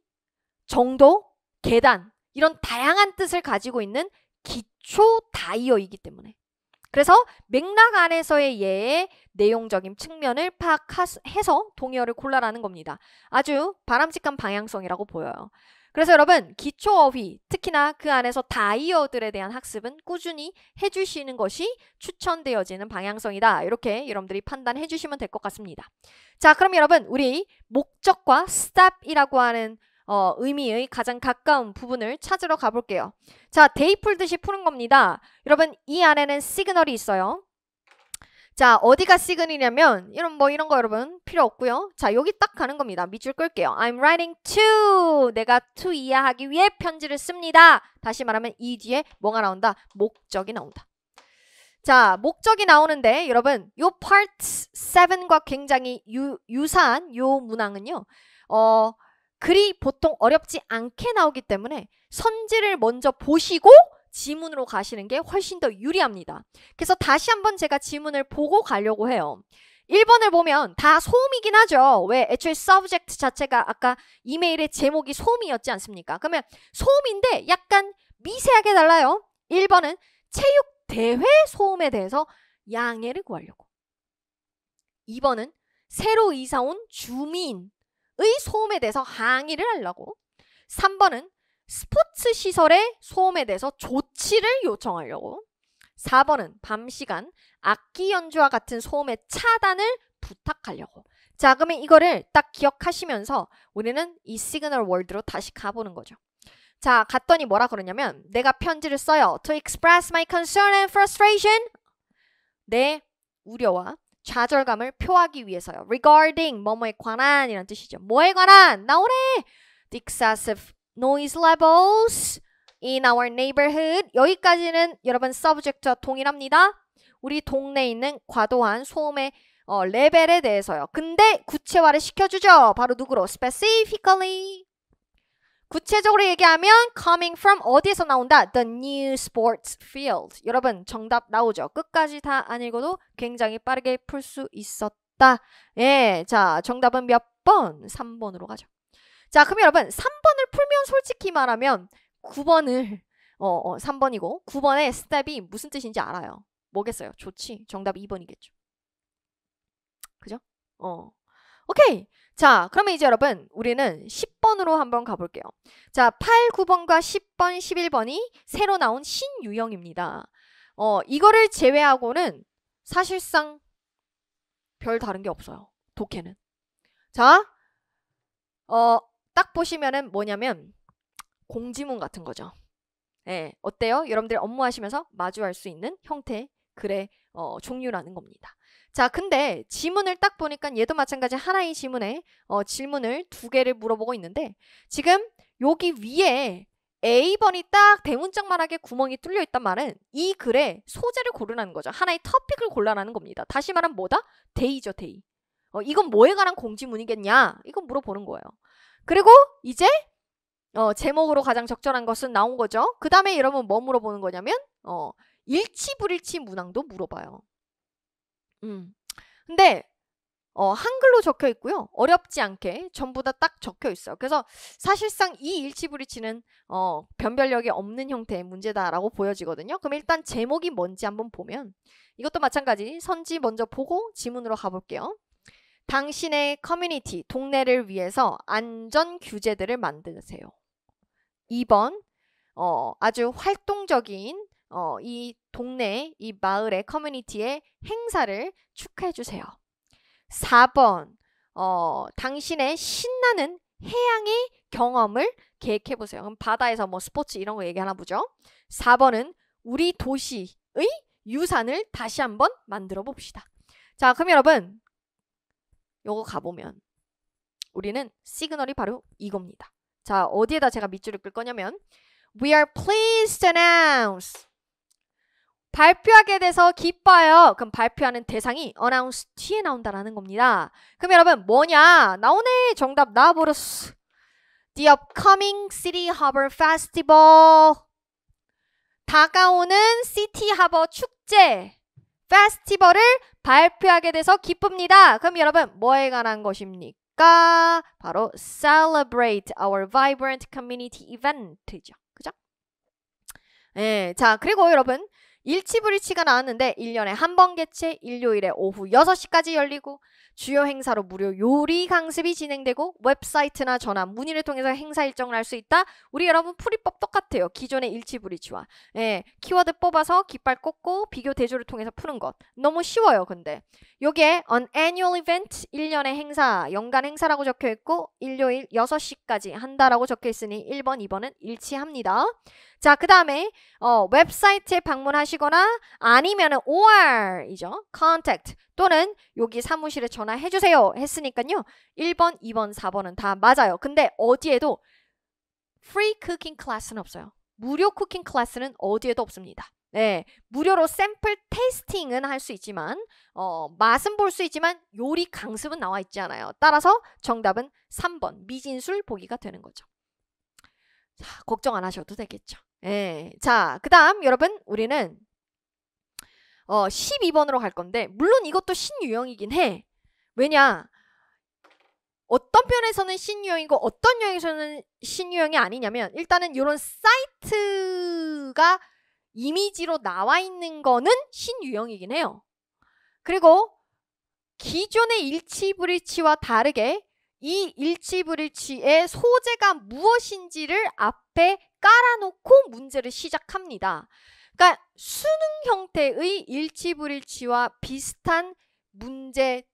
정도, 계단 이런 다양한 뜻을 가지고 있는 기초 다이어이기 때문에 그래서 맥락 안에서의 예의 내용적인 측면을 파악해서 동의어를 골라라는 겁니다. 아주 바람직한 방향성이라고 보여요. 그래서 여러분 기초어휘 특히나 그 안에서 다이어들에 대한 학습은 꾸준히 해주시는 것이 추천되어지는 방향성이다. 이렇게 여러분들이 판단해 주시면 될 것 같습니다. 자 그럼 여러분 우리 목적과 스탑이라고 하는 어, 의미의 가장 가까운 부분을 찾으러 가볼게요. 자, 데이풀 듯이 푸는 겁니다. 여러분, 이 안에는 시그널이 있어요. 자, 어디가 시그이냐면 이런 뭐 이런 거 여러분 필요 없고요. 자, 여기 딱 가는 겁니다. 밑줄 끌게요. I'm writing to. 내가 to 이해하기 위해 편지를 씁니다. 다시 말하면 이 뒤에 뭐가 나온다? 목적이 나온다. 자, 목적이 나오는데 여러분 요 part 7과 굉장히 유, 유사한 요 문항은요. 어, 글이 보통 어렵지 않게 나오기 때문에 선지를 먼저 보시고 지문으로 가시는 게 훨씬 더 유리합니다. 그래서 다시 한번 제가 지문을 보고 가려고 해요. 1번을 보면 다 소음이긴 하죠. 왜 애초에 subject 자체가 아까 이메일의 제목이 소음이었지 않습니까? 그러면 소음인데 약간 미세하게 달라요. 1번은 체육 대회 소음에 대해서 양해를 구하려고. 2번은 새로 이사 온 주민의 소음에 대해서 항의를 하려고. 3번은 스포츠 시설의 소음에 대해서 조치를 요청하려고 4번은 밤시간 악기 연주와 같은 소음의 차단을 부탁하려고 자 그러면 이거를 딱 기억하시면서 우리는 이 시그널 월드로 다시 가보는 거죠 자 갔더니 뭐라 그러냐면 내가 편지를 써요 To express my concern and frustration 내 우려와 좌절감을 표하기 위해서요 Regarding 뭐뭐에 관한 이란 뜻이죠 뭐에 관한 나오래 The excessive noise levels in our neighborhood. 여기까지는 여러분 subject와 동일합니다. 우리 동네에 있는 과도한 소음의 어, 레벨에 대해서요. 근데 구체화를 시켜주죠. 바로 누구로? specifically. 구체적으로 얘기하면 coming from 어디에서 나온다? The new sports field. 여러분 정답 나오죠. 끝까지 다 안 읽어도 굉장히 빠르게 풀 수 있었다. 예, 자 정답은 몇 번? 3번으로 가죠. 자, 그럼 여러분 3번을 풀면 솔직히 말하면 9번을 어, 어 3번이고 9번의 스텝이 무슨 뜻인지 알아요. 뭐겠어요? 좋지. 정답 2번이겠죠. 그죠? 어. 오케이. 자, 그러면 이제 여러분 우리는 10번으로 한번 가볼게요. 자, 8, 9번과 10번, 11번이 새로 나온 신유형입니다. 어, 이거를 제외하고는 사실상 별 다른 게 없어요. 독해는. 자, 어, 딱 보시면은 뭐냐면 공지문 같은 거죠. 예, 어때요? 여러분들 업무하시면서 마주할 수 있는 형태, 글의 어, 종류라는 겁니다. 자, 근데 지문을 딱 보니까 얘도 마찬가지 하나의 지문에 어, 질문을 두 개를 물어보고 있는데 지금 여기 위에 A번이 딱 대문짝만하게 구멍이 뚫려 있단 말은 이 글의 소재를 고르라는 거죠. 하나의 터픽을 골라라는 겁니다. 다시 말하면 뭐다? 데이죠, 데이. 이 어, 이건 뭐에 관한 공지문이겠냐? 이건 물어보는 거예요. 그리고 이제 어, 제목으로 가장 적절한 것은 나온 거죠. 그 다음에 여러분 뭐 물어보는 거냐면 어, 일치불일치 문항도 물어봐요. 음. 근데 어, 한글로 적혀 있고요. 어렵지 않게 전부 다 딱 적혀 있어요. 그래서 사실상 이 일치불일치는 어, 변별력이 없는 형태의 문제다라고 보여지거든요. 그럼 일단 제목이 뭔지 한번 보면 이것도 마찬가지 선지 먼저 보고 지문으로 가볼게요. 당신의 커뮤니티, 동네를 위해서 안전 규제들을 만드세요. 2번, 어, 아주 활동적인 어, 이 동네, 이 마을의 커뮤니티의 행사를 축하해 주세요. 4번, 어, 당신의 신나는 해양의 경험을 계획해 보세요. 그럼 바다에서 뭐 스포츠 이런 거 얘기하나 보죠. 4번은 우리 도시의 유산을 다시 한번 만들어 봅시다. 자, 그럼 여러분 요거 가보면 우리는 시그널이 바로 이겁니다. 자, 어디에다 제가 밑줄을 끌 거냐면 We are pleased to announce 발표하게 돼서 기뻐요. 그럼 발표하는 대상이 announce 뒤에 나온다라는 겁니다. 그럼 여러분 뭐냐? 나오네. 정답 나버렸스 The upcoming City Harbor Festival 다가오는 시티 하버 축제 페스티벌을 발표하게 돼서 기쁩니다. 그럼 여러분 뭐에 관한 것입니까? 바로 celebrate our vibrant community event죠. 그죠? 예, 자 그리고 여러분 일치브리치가 나왔는데 1년에 한 번 개최, 일요일에 오후 6시까지 열리고 주요 행사로 무료 요리 강습이 진행되고 웹사이트나 전화 문의를 통해서 행사 일정을 알수 있다. 우리 여러분 풀이법 똑같아요. 기존의 일치브리치와 예, 키워드 뽑아서 깃발 꽂고 비교 대조를 통해서 푸는 것 너무 쉬워요. 근데 요게 an annual event 1년의 행사 연간 행사라고 적혀 있고 일요일 6시까지 한다라고 적혀 있으니 1번, 2번은 일치합니다. 자, 그 다음에 어, 웹사이트에 방문하시거나 아니면 or이죠. contact 또는 여기 사무실에 전화해 주세요 했으니까요. 1번, 2번, 4번은 다 맞아요. 근데 어디에도 free cooking class는 없어요. 무료 쿠킹 클래스는 어디에도 없습니다. 네, 무료로 샘플 테스팅은할 수 있지만 어, 맛은 볼 수 있지만 요리 강습은 나와 있지 않아요. 따라서 정답은 3번 미진술 보기가 되는 거죠. 자, 걱정 안 하셔도 되겠죠. 예. 자, 그 다음 여러분 우리는 어, 12번으로 갈 건데 물론 이것도 신유형이긴 해. 왜냐? 어떤 편에서는 신유형이고 어떤 영에서는 신유형이 아니냐면 일단은 이런 사이트가 이미지로 나와 있는 거는 신유형이긴 해요. 그리고 기존의 일치 브릿치와 다르게 이 일치 브릿치의 소재가 무엇인지를 앞에 깔아놓고 문제를 시작합니다. 그러니까 수능 형태의 일치불일치와 비슷한 문제의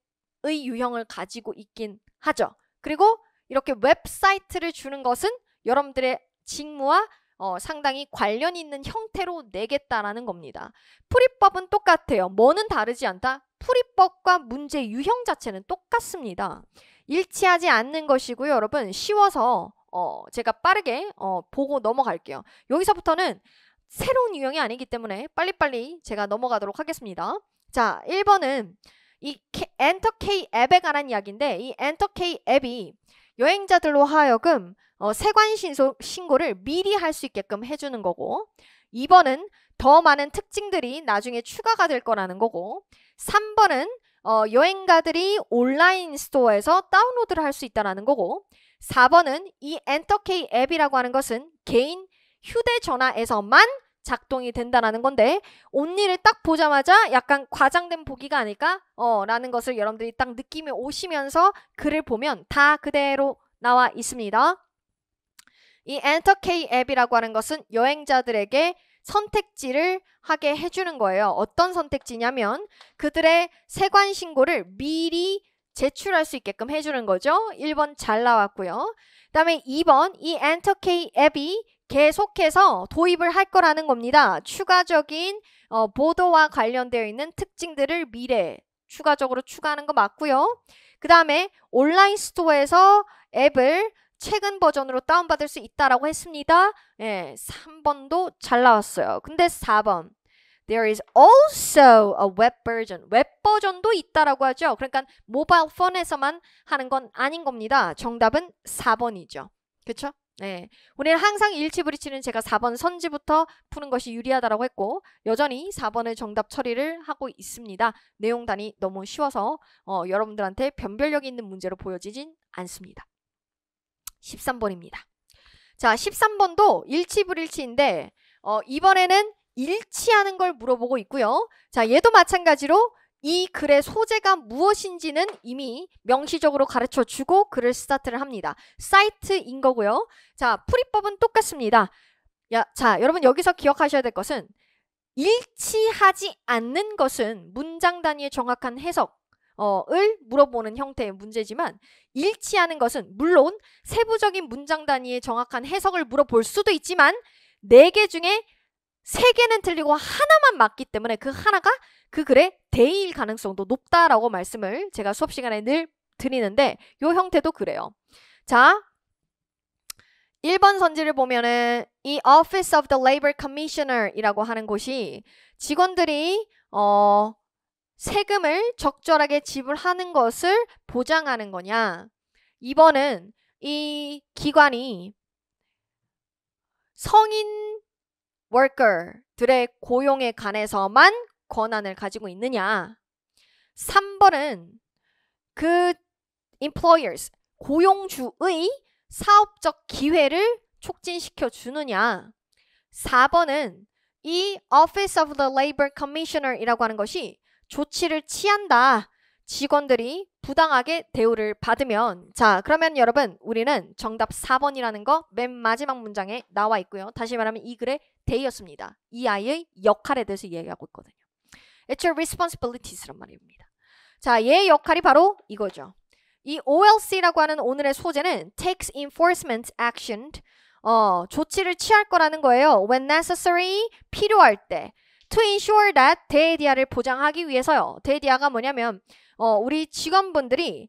유형을 가지고 있긴 하죠. 그리고 이렇게 웹사이트를 주는 것은 여러분들의 직무와 어, 상당히 관련 있는 형태로 내겠다라는 겁니다. 풀이법은 똑같아요. 뭐는 다르지 않다? 풀이법과 문제 유형 자체는 똑같습니다. 일치하지 않는 것이고요. 여러분 쉬워서 어, 제가 빠르게 어, 보고 넘어갈게요. 여기서부터는 새로운 유형이 아니기 때문에 빨리빨리 제가 넘어가도록 하겠습니다. 자, 1번은 이 엔터 K 앱에 관한 이야기인데 이 엔터 K 앱이 여행자들로 하여금 어, 세관 신소, 신고를 미리 할 수 있게끔 해주는 거고 2번은 더 많은 특징들이 나중에 추가가 될 거라는 거고 3번은 어, 여행가들이 온라인 스토어에서 다운로드를 할 수 있다는 거고 4번은 이 엔터케이 앱이라고 하는 것은 개인 휴대전화에서만 작동이 된다라는 건데 온니를 딱 보자마자 약간 과장된 보기가 아닐까? 어, 라는 것을 여러분들이 딱 느낌이 오시면서 글을 보면 다 그대로 나와 있습니다. 이 엔터케이 앱이라고 하는 것은 여행자들에게 선택지를 하게 해주는 거예요. 어떤 선택지냐면 그들의 세관 신고를 미리 제출할 수 있게끔 해주는 거죠. 1번 잘 나왔고요. 그 다음에 2번 이 엔터케이 앱이 계속해서 도입을 할 거라는 겁니다. 추가적인 어, 보도와 관련되어 있는 특징들을 미래 에 추가적으로 추가하는 거 맞고요. 그 다음에 온라인 스토어에서 앱을 최근 버전으로 다운받을 수 있다라고 했습니다. 예, 3번도 잘 나왔어요. 근데 4번 There is also a web version. 웹 버전도 있다라고 하죠. 그러니까 모바일 폰에서만 하는 건 아닌 겁니다. 정답은 4번이죠. 그렇죠? 네. 우리는 항상 일치부리치는 제가 4번 선지부터 푸는 것이 유리하다라고 했고 여전히 4번의 정답 처리를 하고 있습니다. 내용단이 너무 쉬워서 어, 여러분들한테 변별력이 있는 문제로 보여지진 않습니다. 13번입니다. 자, 13번도 일치불일치인데 어, 이번에는 일치하는 걸 물어보고 있고요. 자, 얘도 마찬가지로 이 글의 소재가 무엇인지는 이미 명시적으로 가르쳐 주고 글을 스타트를 합니다. 사이트인 거고요. 자, 풀이법은 똑같습니다. 야, 자, 여러분 여기서 기억하셔야 될 것은 일치하지 않는 것은 문장 단위의 정확한 해석, 을 물어보는 형태의 문제지만 일치하는 것은 물론 세부적인 문장 단위의 정확한 해석을 물어볼 수도 있지만 네 개 중에 세 개는 틀리고 하나만 맞기 때문에 그 하나가 그 글의 대일 의 가능성도 높다라고 말씀을 제가 수업 시간에 늘 드리는데 요 형태도 그래요. 자, 1번 선지를 보면은 이 Office of the Labor Commissioner이라고 하는 곳이 직원들이 어 세금을 적절하게 지불하는 것을 보장하는 거냐. 2번은 이 기관이 성인 worker들의 고용에 관해서만 권한을 가지고 있느냐. 3번은 그 employers, 고용주의 사업적 기회를 촉진시켜 주느냐. 4번은 이 Office of the Labor Commissioner이라고 하는 것이 조치를 취한다. 직원들이 부당하게 대우를 받으면 자 그러면 여러분 우리는 정답 4번이라는 거 맨 마지막 문장에 나와 있고요. 다시 말하면 이 글의 대의였습니다. 이 아이의 역할에 대해서 이야기하고 있거든요. It's your responsibilities란 말입니다. 자, 얘의 역할이 바로 이거죠. 이 OLC라고 하는 오늘의 소재는 takes enforcement action 어, 조치를 취할 거라는 거예요. when necessary 필요할 때 to ensure that 데디아를 보장하기 위해서요. 데디아가 이 뭐냐면 어, 우리 직원분들이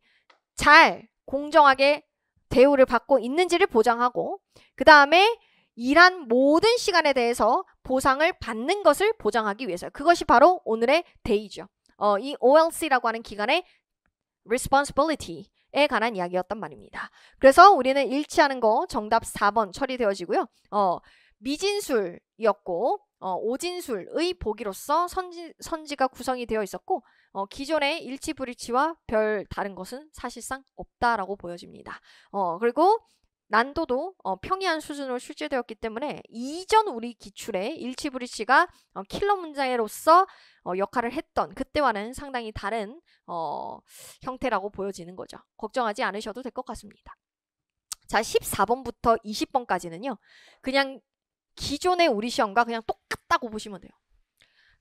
잘 공정하게 대우를 받고 있는지를 보장하고 그 다음에 일한 모든 시간에 대해서 보상을 받는 것을 보장하기 위해서 그것이 바로 오늘의 데이죠. 어, 이 OLC라고 하는 기관의 responsibility 에 관한 이야기였단 말입니다. 그래서 우리는 일치하는 거 정답 4번 처리되어지고요. 어, 미진술이었고 어, 오진술의 보기로서 선지, 선지가 구성이 되어 있었고 어, 기존의 일치불일치와 별 다른 것은 사실상 없다라고 보여집니다. 어, 그리고 난도도 어, 평이한 수준으로 출제되었기 때문에 이전 우리 기출의 일치브리치가 어, 킬러 문장애로서 어, 역할을 했던 그때와는 상당히 다른 어, 형태라고 보여지는 거죠. 걱정하지 않으셔도 될 것 같습니다. 자, 14번부터 20번까지는요. 그냥 기존의 우리 시험과 그냥 똑 같다고 보시면 돼요.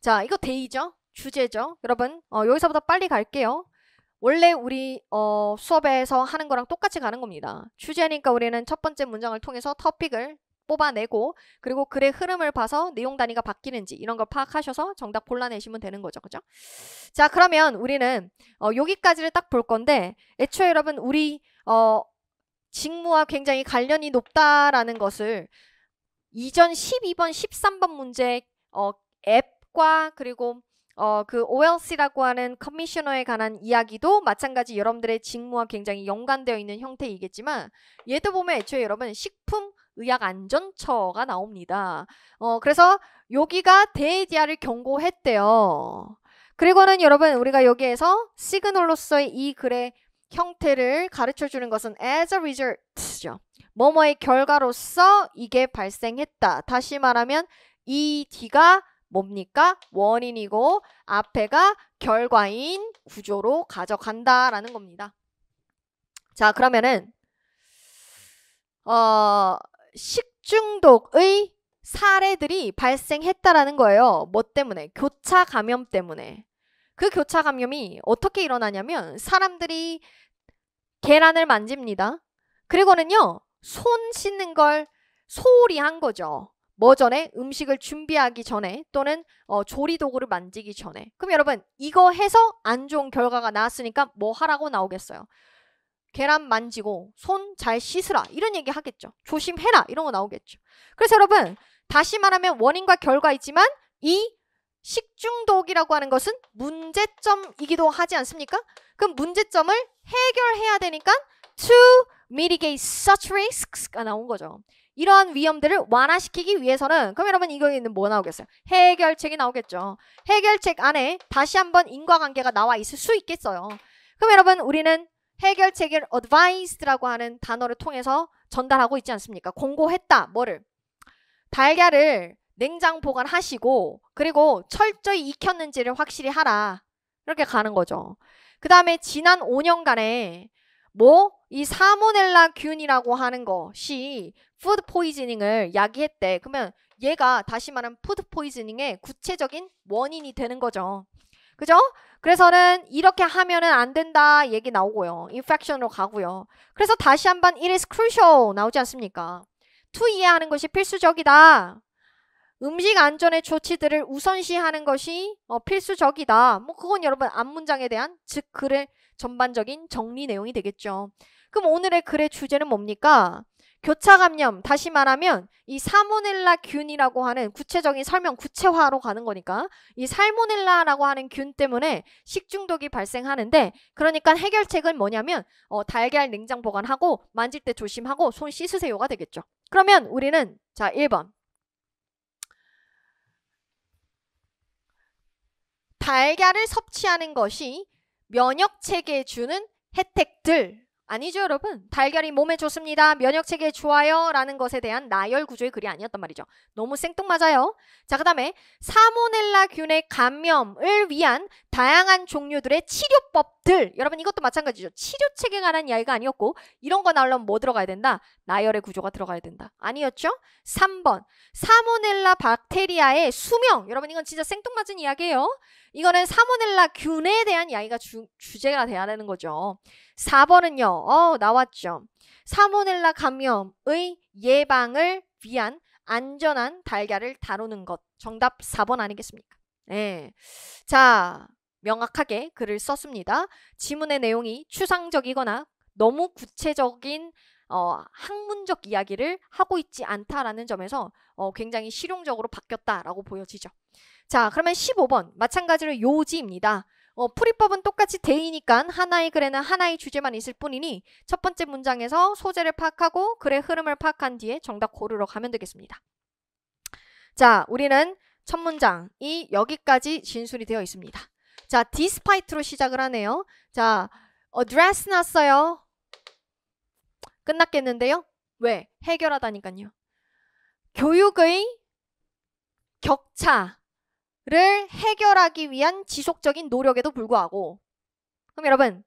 자, 이거 데이죠? 주제죠? 여러분, 어, 여기서부터 빨리 갈게요. 원래 우리 어, 수업에서 하는 거랑 똑같이 가는 겁니다. 주제니까 우리는 첫 번째 문장을 통해서 터픽을 뽑아내고 그리고 글의 흐름을 봐서 내용 단위가 바뀌는지 이런 걸 파악하셔서 정답 골라내시면 되는 거죠. 그죠? 자 그러면 우리는 어, 여기까지를 딱 볼 건데 애초에 여러분 우리 어, 직무와 굉장히 관련이 높다라는 것을 이전 12번, 13번 문제 어, 앱과 그리고 어, 그 OLC라고 하는 커미셔너에 관한 이야기도 마찬가지 여러분들의 직무와 굉장히 연관되어 있는 형태이겠지만 얘도 보면 애초에 여러분 식품 의약안전처가 나옵니다. 어, 그래서 여기가 대디아를 경고했대요. 그리고는 여러분 우리가 여기에서 시그널로서의 이 글의 형태를 가르쳐 주는 것은 as a result죠. 뭐뭐의 결과로서 이게 발생했다. 다시 말하면 이 뒤가 뭡니까? 원인이고 앞에가 결과인 구조로 가져간다라는 겁니다. 자, 그러면은 어, 식중독의 사례들이 발생했다라는 거예요. 뭐 때문에? 교차 감염 때문에. 그 교차 감염이 어떻게 일어나냐면 사람들이 계란을 만집니다. 그리고는요, 손 씻는 걸 소홀히 한 거죠. 뭐 전에 음식을 준비하기 전에 또는 어, 조리 도구를 만지기 전에. 그럼 여러분 이거 해서 안 좋은 결과가 나왔으니까 뭐 하라고 나오겠어요. 계란 만지고 손 잘 씻으라 이런 얘기 하겠죠. 조심해라 이런 거 나오겠죠. 그래서 여러분 다시 말하면 원인과 결과이지만 이 식중독이라고 하는 것은 문제점이기도 하지 않습니까? 그럼 문제점을 해결해야 되니까 to mitigate such risks가 나온 거죠. 이러한 위험들을 완화시키기 위해서는 그럼 여러분 이거는 뭐 나오겠어요? 해결책이 나오겠죠. 해결책 안에 다시 한번 인과관계가 나와 있을 수 있겠어요. 그럼 여러분 우리는 해결책을 advised라고 하는 단어를 통해서 전달하고 있지 않습니까? 공고했다. 뭐를? 달걀을 냉장 보관하시고 그리고 철저히 익혔는지를 확실히 하라. 이렇게 가는 거죠. 그 다음에 지난 5년간에 뭐 이 사모넬라 균이라고 하는 것이 푸드 포이즈닝을 야기했대. 그러면 얘가 다시 말하면 푸드 포이즈닝의 구체적인 원인이 되는 거죠. 그죠? 그래서는 이렇게 하면은 안 된다 얘기 나오고요. 인펙션으로 가고요. 그래서 다시 한번 it is crucial 나오지 않습니까? 투 이해하는 것이 필수적이다. 음식 안전의 조치들을 우선시하는 것이 어, 필수적이다. 뭐 그건 여러분 앞문장에 대한 즉 글의 전반적인 정리 내용이 되겠죠. 그럼 오늘의 글의 주제는 뭡니까? 교차 감염, 다시 말하면 이 사모넬라 균이라고 하는 구체적인 설명 구체화로 가는 거니까 이 살모넬라라고 하는 균 때문에 식중독이 발생하는데 그러니까 해결책은 뭐냐면 어, 달걀 냉장 보관하고 만질 때 조심하고 손 씻으세요가 되겠죠. 그러면 우리는 자 1번 달걀을 섭취하는 것이 면역 체계에 주는 혜택들 아니죠 여러분 달걀이 몸에 좋습니다 면역 체계에 좋아요 라는 것에 대한 나열 구조의 글이 아니었단 말이죠 너무 생뚱맞아요 자그 다음에 사모넬라균의 감염을 위한 다양한 종류들의 치료법들 여러분 이것도 마찬가지죠 치료책에 관한 이야기가 아니었고 이런 거 나오려면 뭐 들어가야 된다 나열의 구조가 들어가야 된다 아니었죠 3번 사모넬라 박테리아의 수명 여러분 이건 진짜 생뚱맞은 이야기예요 이거는 사모넬라 균에 대한 이야기가 주, 주제가 돼야 되는 거죠 4번은요 어 나왔죠 사모넬라 감염의 예방을 위한 안전한 달걀을 다루는 것 정답 4번 아니겠습니까 예. 자, 명확하게 글을 썼습니다. 지문의 내용이 추상적이거나 너무 구체적인 어, 학문적 이야기를 하고 있지 않다라는 점에서 어, 굉장히 실용적으로 바뀌었다라고 보여지죠. 자, 그러면 15번 마찬가지로 요지입니다. 어, 풀이법은 똑같이 대이니까 하나의 글에는 하나의 주제만 있을 뿐이니 첫 번째 문장에서 소재를 파악하고 글의 흐름을 파악한 뒤에 정답 고르러 가면 되겠습니다. 자, 우리는 첫 문장이 여기까지 진술이 되어 있습니다. 자, despite로 시작을 하네요. 자, address 났어요. 끝났겠는데요? 왜? 해결하다니까요. 교육의 격차를 해결하기 위한 지속적인 노력에도 불구하고 그럼 여러분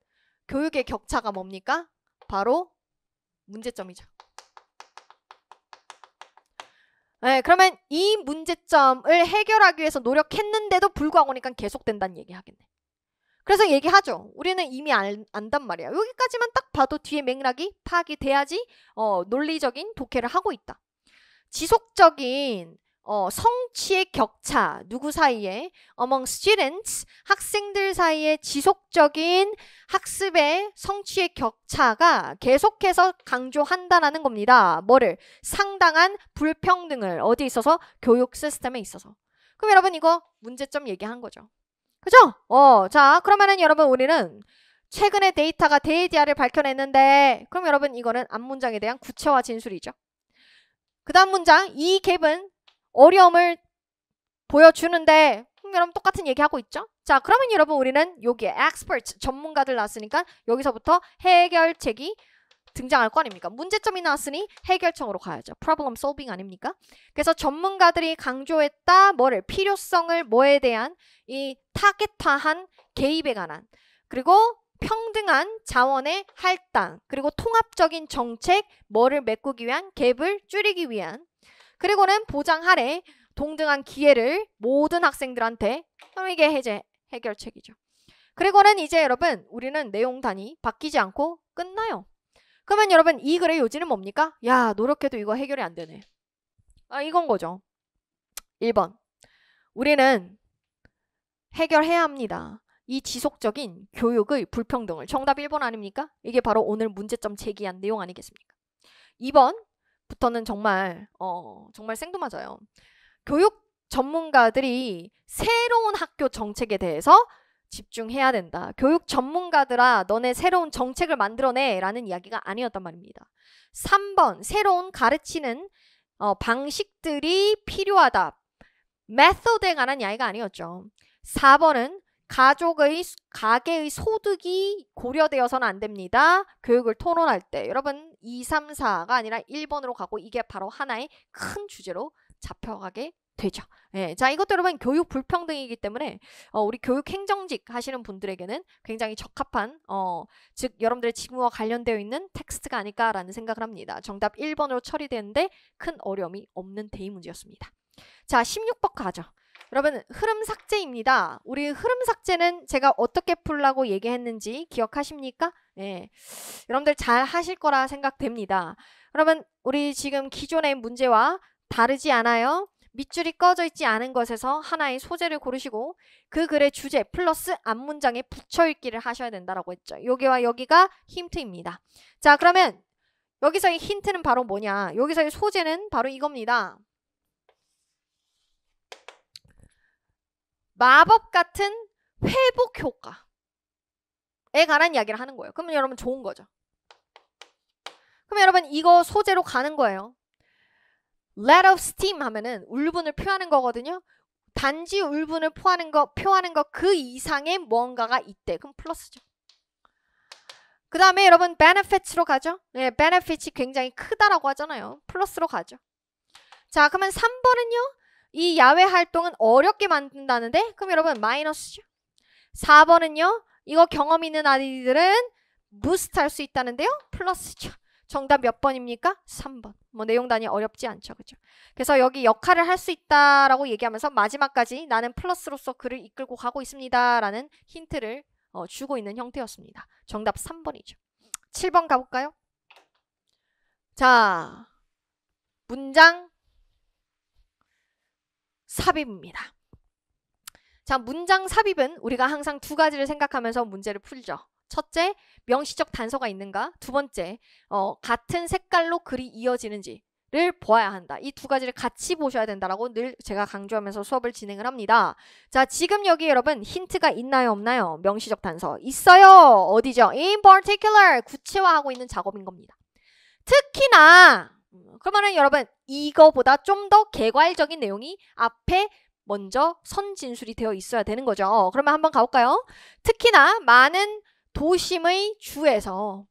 교육의 격차가 뭡니까? 바로 문제점이죠. 네, 그러면 이 문제점을 해결하기 위해서 노력했는데도 불구하고 니까 계속된다는 얘기 하겠네. 그래서 얘기하죠. 우리는 이미 안, 안단 말이야. 여기까지만 딱 봐도 뒤에 맥락이 파악이 돼야지 어, 논리적인 독해를 하고 있다. 지속적인 어, 성취의 격차 누구 사이에 among students 학생들 사이에 지속적인 학습의 성취의 격차가 계속해서 강조한다라는 겁니다. 뭐를 상당한 불평등을 어디 에 있어서 교육 시스템에 있어서. 그럼 여러분 이거 문제점 얘기한 거죠. 그죠? 어, 자 그러면은 여러분 우리는 최근에 데이터가 데이디아를 밝혀냈는데 그럼 여러분 이거는 앞 문장에 대한 구체화 진술이죠. 그 다음 문장 이 갭은 어려움을 보여주는데 여러분 똑같은 얘기하고 있죠? 자 그러면 여러분 우리는 여기에 experts 전문가들 나왔으니까 여기서부터 해결책이 등장할 거 아닙니까? 문제점이 나왔으니 해결책으로 가야죠. problem solving 아닙니까? 그래서 전문가들이 강조했다 뭐를 필요성을 뭐에 대한 이 타겟화한 개입에 관한 그리고 평등한 자원의 할당 그리고 통합적인 정책 뭐를 메꾸기 위한 갭을 줄이기 위한 그리고는 보장 하래 동등한 기회를 모든 학생들한테 그럼 이게 해제 해결책이죠. 그리고는 이제 여러분 우리는 내용 단위 바뀌지 않고 끝나요. 그러면 여러분 이 글의 요지는 뭡니까? 야 노력해도 이거 해결이 안 되네. 아 이건 거죠. 1번 우리는 해결해야 합니다. 이 지속적인 교육의 불평등을 정답 1번 아닙니까? 이게 바로 오늘 문제점 제기한 내용 아니겠습니까? 2번 부터는 정말 어 정말 생도맞아요. 교육 전문가들이 새로운 학교 정책에 대해서 집중해야 된다. 교육 전문가들아, 너네 새로운 정책을 만들어내. 라는 이야기가 아니었단 말입니다. 3번, 새로운 가르치는 어, 방식들이 필요하다. 메소드에 관한 이야기가 아니었죠. 4번은 가족의 가계의 소득이 고려되어서는 안 됩니다. 교육을 토론할 때 여러분 2, 3, 4가 아니라 1번으로 가고 이게 바로 하나의 큰 주제로 잡혀가게 되죠. 예, 자 이것도 여러분 교육 불평등이기 때문에 어, 우리 교육 행정직 하시는 분들에게는 굉장히 적합한 어, 즉 여러분들의 직무와 관련되어 있는 텍스트가 아닐까라는 생각을 합니다. 정답 1번으로 처리되는데 큰 어려움이 없는 대의 문제였습니다. 자 16번 가죠. 여러분 흐름 삭제입니다. 우리 흐름 삭제는 제가 어떻게 풀라고 얘기했는지 기억하십니까? 예. 여러분들 잘 하실 거라 생각됩니다. 그러면 우리 지금 기존의 문제와 다르지 않아요. 밑줄이 꺼져 있지 않은 것에서 하나의 소재를 고르시고 그 글의 주제 플러스 앞문장에 붙여읽기를 하셔야 된다라고 했죠. 여기와 여기가 힌트입니다. 자 그러면 여기서의 힌트는 바로 뭐냐. 여기서의 소재는 바로 이겁니다. 마법 같은 회복 효과에 관한 이야기를 하는 거예요. 그러면 여러분 좋은 거죠. 그럼 여러분 이거 소재로 가는 거예요. Let off steam 하면은 울분을 표하는 거거든요. 단지 울분을 표하는 거, 표하는 거 그 이상의 뭔가가 있대. 그럼 플러스죠. 그 다음에 여러분 benefits로 가죠. 네, benefit이 굉장히 크다라고 하잖아요. 플러스로 가죠. 자, 그러면 3번은요. 이 야외 활동은 어렵게 만든다는데 그럼 여러분 마이너스죠. 4번은요. 이거 경험 있는 아이들은 부스트 할 수 있다는데요. 플러스죠. 정답 몇 번입니까? 3번. 뭐 내용 단위 어렵지 않죠. 그죠? 그래서 여기 역할을 할 수 있다라고 얘기하면서 마지막까지 나는 플러스로서 글을 이끌고 가고 있습니다라는 힌트를 어, 주고 있는 형태였습니다. 정답 3번이죠. 7번 가볼까요? 자, 문장 삽입입니다. 자, 문장 삽입은 우리가 항상 두 가지를 생각하면서 문제를 풀죠. 첫째, 명시적 단서가 있는가? 두 번째, 어, 같은 색깔로 글이 이어지는지를 보아야 한다. 이 두 가지를 같이 보셔야 된다라고 늘 제가 강조하면서 수업을 진행을 합니다. 자, 지금 여기 여러분 힌트가 있나요, 없나요? 명시적 단서 있어요. 어디죠? In particular 구체화하고 있는 작업인 겁니다. 특히나 음, 그러면은 여러분 이거보다 좀 더 개괄적인 내용이 앞에 먼저 선진술이 되어 있어야 되는 거죠. 어, 그러면 한번 가볼까요? 특히나 많은 도심의 주에서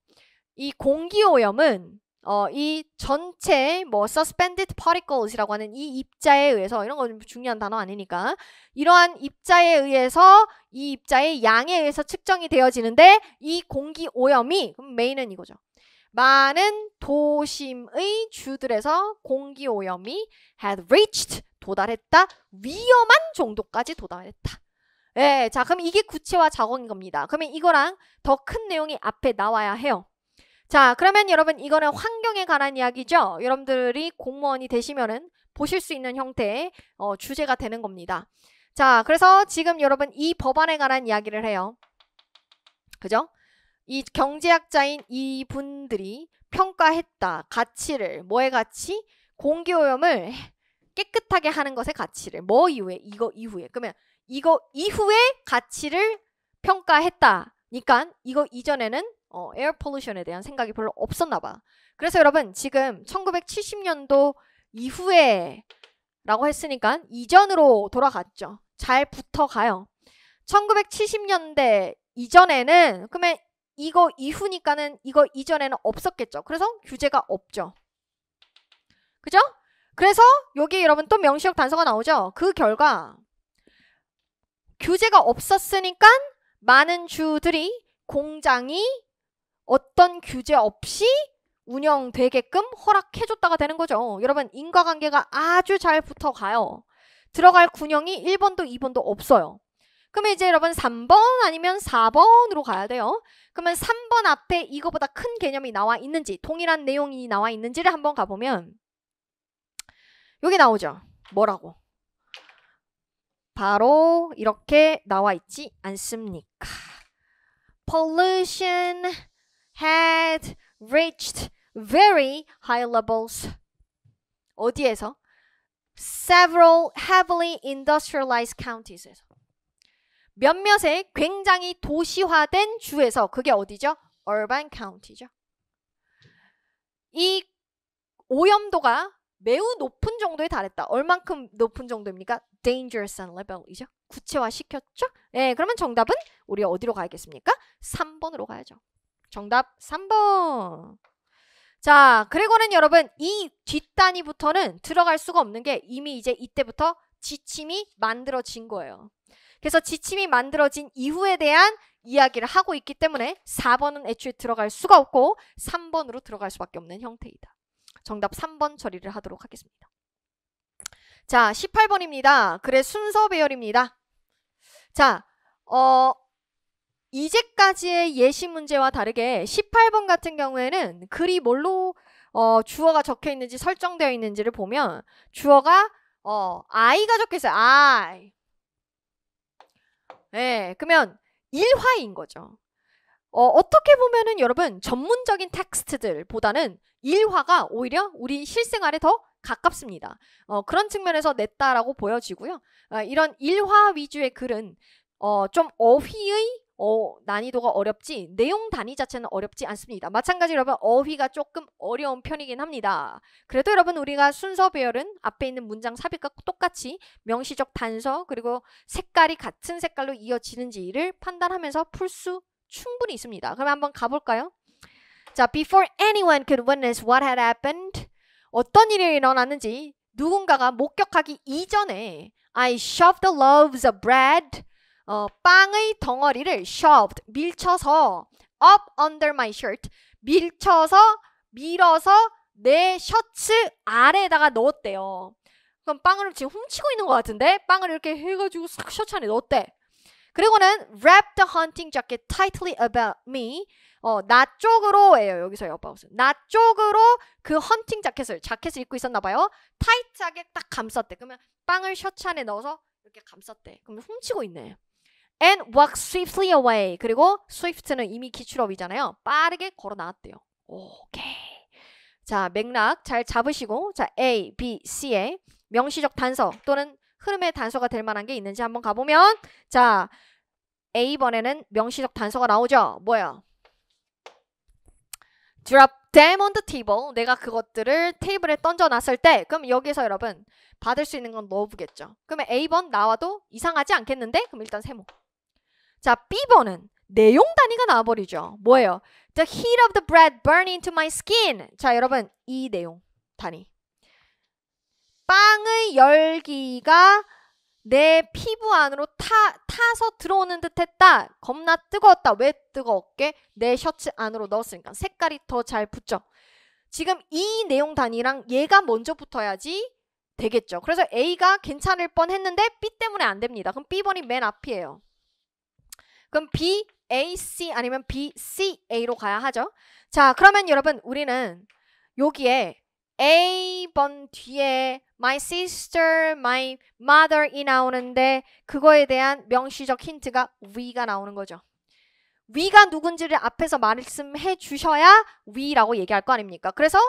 이 공기오염은 어, 이 전체 뭐 suspended particles이라고 하는 이 입자에 의해서 이런 건 중요한 단어 아니니까 이러한 입자에 의해서 이 입자의 양에 의해서 측정이 되어지는데 이 공기 오염이 메인은 이거죠. 많은 도심의 주들에서 공기 오염이 had reached 도달했다. 위험한 정도까지 도달했다. 예, 자, 그럼 이게 구체화 작업인 겁니다. 그러면 이거랑 더 큰 내용이 앞에 나와야 해요. 자, 그러면 여러분 이거는 환경에 관한 이야기죠. 여러분들이 공무원이 되시면은 보실 수 있는 형태의 어, 주제가 되는 겁니다. 자, 그래서 지금 여러분 이 법안에 관한 이야기를 해요. 그죠? 이 경제학자인 이분들이 평가했다. 가치를 뭐의 가치? 공기오염을 깨끗하게 하는 것의 가치를 뭐 이후에 이거 이후에 그러면 이거 이후에 가치를 평가했다니까 그러니까 이거 이전에는 어, 에어 폴루션에 대한 생각이 별로 없었나 봐. 그래서 여러분 지금 1970년도 이후에 라고 했으니까 이전으로 돌아갔죠. 잘 붙어가요. 1970년대 이전에는 그러면 이거 이후니까는 이거 이전에는 없었겠죠. 그래서 규제가 없죠. 그죠? 그래서 여기 여러분 또 명시적 단서가 나오죠. 그 결과 규제가 없었으니까 많은 주들이 공장이 어떤 규제 없이 운영되게끔 허락해줬다가 되는 거죠. 여러분 인과관계가 아주 잘 붙어가요. 들어갈 군형이 1번도 2번도 없어요. 그러면 이제 여러분 3번 아니면 4번으로 가야 돼요. 그러면 3번 앞에 이거보다 큰 개념이 나와 있는지 동일한 내용이 나와 있는지를 한번 가보면 여기 나오죠. 뭐라고? 바로 이렇게 나와 있지 않습니까? Pollution had reached very high levels. 어디에서? Several heavily industrialized counties에서. 몇몇의 굉장히 도시화된 주에서 그게 어디죠? urban county죠. 이 오염도가 매우 높은 정도에 달했다. 얼만큼 높은 정도입니까? dangerous level이죠. 구체화시켰죠? 네, 예, 그러면 정답은 우리 어디로 가야겠습니까? 3번으로 가야죠. 정답 3번. 자, 그리고는 여러분 이 뒷단위부터는 들어갈 수가 없는 게 이미 이제 이때부터 지침이 만들어진 거예요. 그래서 지침이 만들어진 이후에 대한 이야기를 하고 있기 때문에 4번은 애초에 들어갈 수가 없고 3번으로 들어갈 수밖에 없는 형태이다. 정답 3번 처리를 하도록 하겠습니다. 자, 18번입니다. 글의 순서 배열입니다. 자, 어, 이제까지의 예시 문제와 다르게 18번 같은 경우에는 글이 뭘로 어, 주어가 적혀 있는지 설정되어 있는지를 보면 주어가 어, I가 적혀 있어요. I. 예, 그러면 일화인 거죠. 어, 어떻게 보면은 여러분 전문적인 텍스트들보다는 일화가 오히려 우리 실생활에 더 가깝습니다. 어, 그런 측면에서 냈다라고 보여지고요. 어, 이런 일화 위주의 글은 어, 좀 어휘의 어, 난이도가 어렵지 내용 단위 자체는 어렵지 않습니다. 마찬가지로 여러분 어휘가 조금 어려운 편이긴 합니다. 그래도 여러분 우리가 순서 배열은 앞에 있는 문장 삽입과 똑같이 명시적 단서 그리고 색깔이 같은 색깔로 이어지는지를 판단하면서 풀 수 충분히 있습니다. 그럼 한번 가볼까요? 자, before anyone could witness what had happened 어떤 일이 일어났는지 누군가가 목격하기 이전에 I shoved the loaves of bread 어, 빵의 덩어리를 shoved 밀쳐서 up under my shirt 밀쳐서 밀어서 내 셔츠 아래에다가 넣었대요. 그럼 빵을 지금 훔치고 있는 것 같은데 빵을 이렇게 해가지고 싹 셔츠 안에 넣었대. 그리고는 wrap the hunting jacket tightly about me. 어, 나 쪽으로예요. 여기서 옆바우스. 나 쪽으로 그 헌팅 자켓을 자켓을 입고 있었나 봐요. 타이트하게 딱 감쌌대. 그러면 빵을 셔츠 안에 넣어서 이렇게 감쌌대. 그럼 훔치고 있네. and walk swiftly away. 그리고 swift는 이미 기출업이잖아요. 빠르게 걸어 나왔대요. 오케이. 자, 맥락 잘 잡으시고 자, A, B, C의 명시적 단서 또는 흐름의 단서가 될 만한 게 있는지 한번 가보면 자, A번에는 명시적 단서가 나오죠. 뭐야? drop them on the table. 내가 그것들을 테이블에 던져놨을 때 그럼 여기서 여러분 받을 수 있는 건 너브겠죠. 그러면 A번 나와도 이상하지 않겠는데? 그럼 일단 세모. 자, B번은 내용 단위가 나와버리죠. 뭐예요? The heat of the bread burned into my skin. 자, 여러분 이 내용 단위. 빵의 열기가 내 피부 안으로 타, 타서 들어오는 듯 했다. 겁나 뜨거웠다. 왜 뜨거웠게? 내 셔츠 안으로 넣었으니까 색깔이 더 잘 붙죠. 지금 이 내용 단위랑 얘가 먼저 붙어야지 되겠죠. 그래서 A가 괜찮을 뻔 했는데 B 때문에 안 됩니다. 그럼 B번이 맨 앞이에요. 그럼 BAC 아니면 BCA로 가야 하죠. 자, 그러면 여러분 우리는 여기에 A번 뒤에 my sister, my mother이 나오는데 그거에 대한 명시적 힌트가 we가 나오는 거죠. we가 누군지를 앞에서 말씀해 주셔야 we라고 얘기할 거 아닙니까? 그래서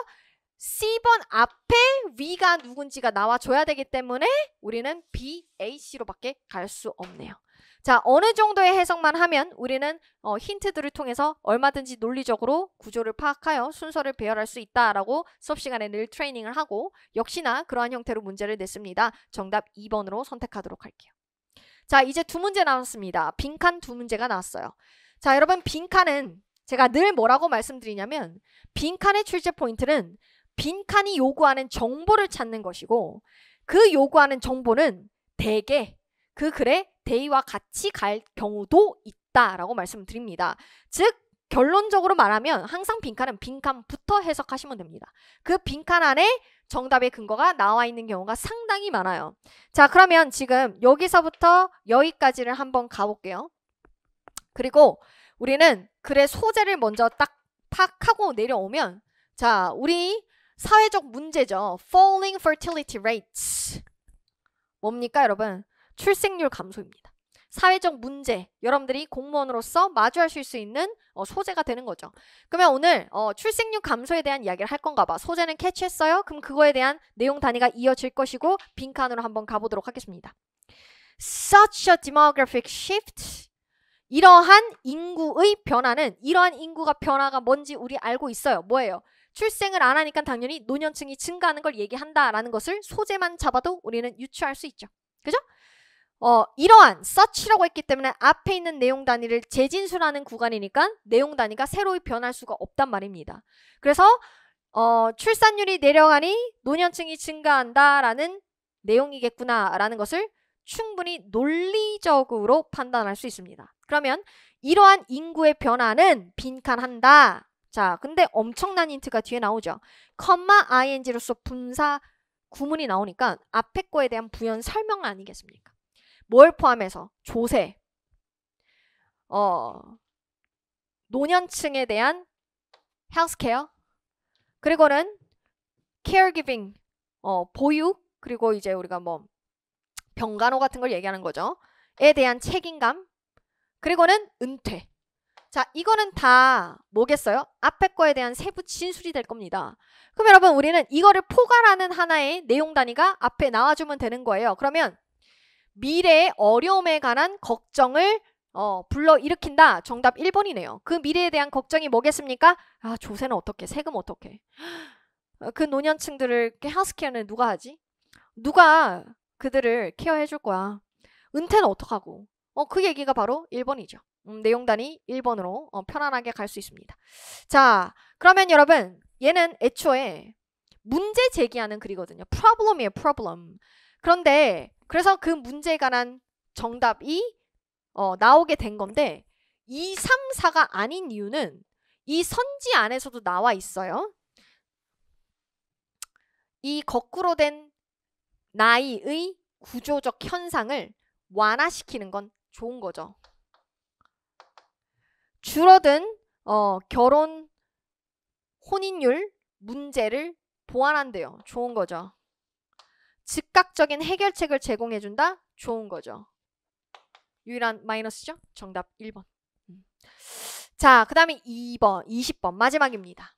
C번 앞에 we가 누군지가 나와줘야 되기 때문에 우리는 BAC로밖에 갈 수 없네요. 자, 어느 정도의 해석만 하면 우리는 어, 힌트들을 통해서 얼마든지 논리적으로 구조를 파악하여 순서를 배열할 수 있다라고 수업 시간에 늘 트레이닝을 하고 역시나 그러한 형태로 문제를 냈습니다. 정답 2번으로 선택하도록 할게요. 자, 이제 두 문제 나왔습니다. 빈칸 두 문제가 나왔어요. 자, 여러분 빈칸은 제가 늘 뭐라고 말씀드리냐면 빈칸의 출제 포인트는 빈칸이 요구하는 정보를 찾는 것이고 그 요구하는 정보는 대개 그 글의 데이와 같이 갈 경우도 있다라고 말씀드립니다. 즉 결론적으로 말하면 항상 빈칸은 빈칸부터 해석하시면 됩니다. 그 빈칸 안에 정답의 근거가 나와 있는 경우가 상당히 많아요. 자 그러면 지금 여기서부터 여기까지를 한번 가볼게요. 그리고 우리는 글의 소재를 먼저 딱 파악하고 내려오면 자 우리 사회적 문제죠. Falling fertility rates 뭡니까 여러분? 출생률 감소입니다. 사회적 문제, 여러분들이 공무원으로서 마주하실 수 있는 어, 소재가 되는 거죠. 그러면 오늘 어, 출생률 감소에 대한 이야기를 할 건가 봐. 소재는 캐치했어요? 그럼 그거에 대한 내용 단위가 이어질 것이고 빈칸으로 한번 가보도록 하겠습니다. Such a demographic shift. 이러한 인구의 변화는 이러한 인구가 변화가 뭔지 우리 알고 있어요. 뭐예요? 출생을 안 하니까 당연히 노년층이 증가하는 걸 얘기한다라는 것을 소재만 잡아도 우리는 유추할 수 있죠. 그죠? 어, 이러한 such라고 했기 때문에 앞에 있는 내용 단위를 재진술하는 구간이니까 내용 단위가 새로 이 변할 수가 없단 말입니다. 그래서 어, 출산율이 내려가니 노년층이 증가한다라는 내용이겠구나라는 것을 충분히 논리적으로 판단할 수 있습니다. 그러면 이러한 인구의 변화는 빈칸한다. 자, 근데 엄청난 힌트가 뒤에 나오죠. 컴마 ing로서 분사 구문이 나오니까 앞에 거에 대한 부연 설명 아니겠습니까? 뭘 포함해서 조세, 어, 노년층에 대한 헬스케어, 그리고는 케어기빙 어, 보육, 그리고 이제 우리가 뭐 병간호 같은 걸 얘기하는 거죠. 에 대한 책임감, 그리고는 은퇴. 자, 이거는 다 뭐겠어요? 앞에 거에 대한 세부 진술이 될 겁니다. 그럼 여러분 우리는 이거를 포괄하는 하나의 내용 단위가 앞에 나와주면 되는 거예요. 그러면 미래의 어려움에 관한 걱정을 어, 불러일으킨다. 정답 1번이네요. 그 미래에 대한 걱정이 뭐겠습니까? 아, 조세는 어떻게? 세금 어떻게? 어, 그 노년층들을 하스케어는 누가 하지? 누가 그들을 케어해 줄 거야? 은퇴는 어떡하고? 어, 그 얘기가 바로 1번이죠. 음, 내용단이 1번으로 어, 편안하게 갈 수 있습니다. 자, 그러면 여러분 얘는 애초에 문제 제기하는 글이거든요. 프 r 블럼이에요프 r 블럼 그런데 그래서 그 문제에 관한 정답이 어, 나오게 된 건데 2, 3, 4가 아닌 이유는 이 선지 안에서도 나와 있어요. 이 거꾸로 된 나이의 구조적 현상을 완화시키는 건 좋은 거죠. 줄어든 어, 결혼 혼인율 문제를 보완한대요. 좋은 거죠. 즉각적인 해결책을 제공해준다? 좋은 거죠. 유일한 마이너스죠? 정답 1번. 음. 자, 그 다음에 2번, 20번 마지막입니다.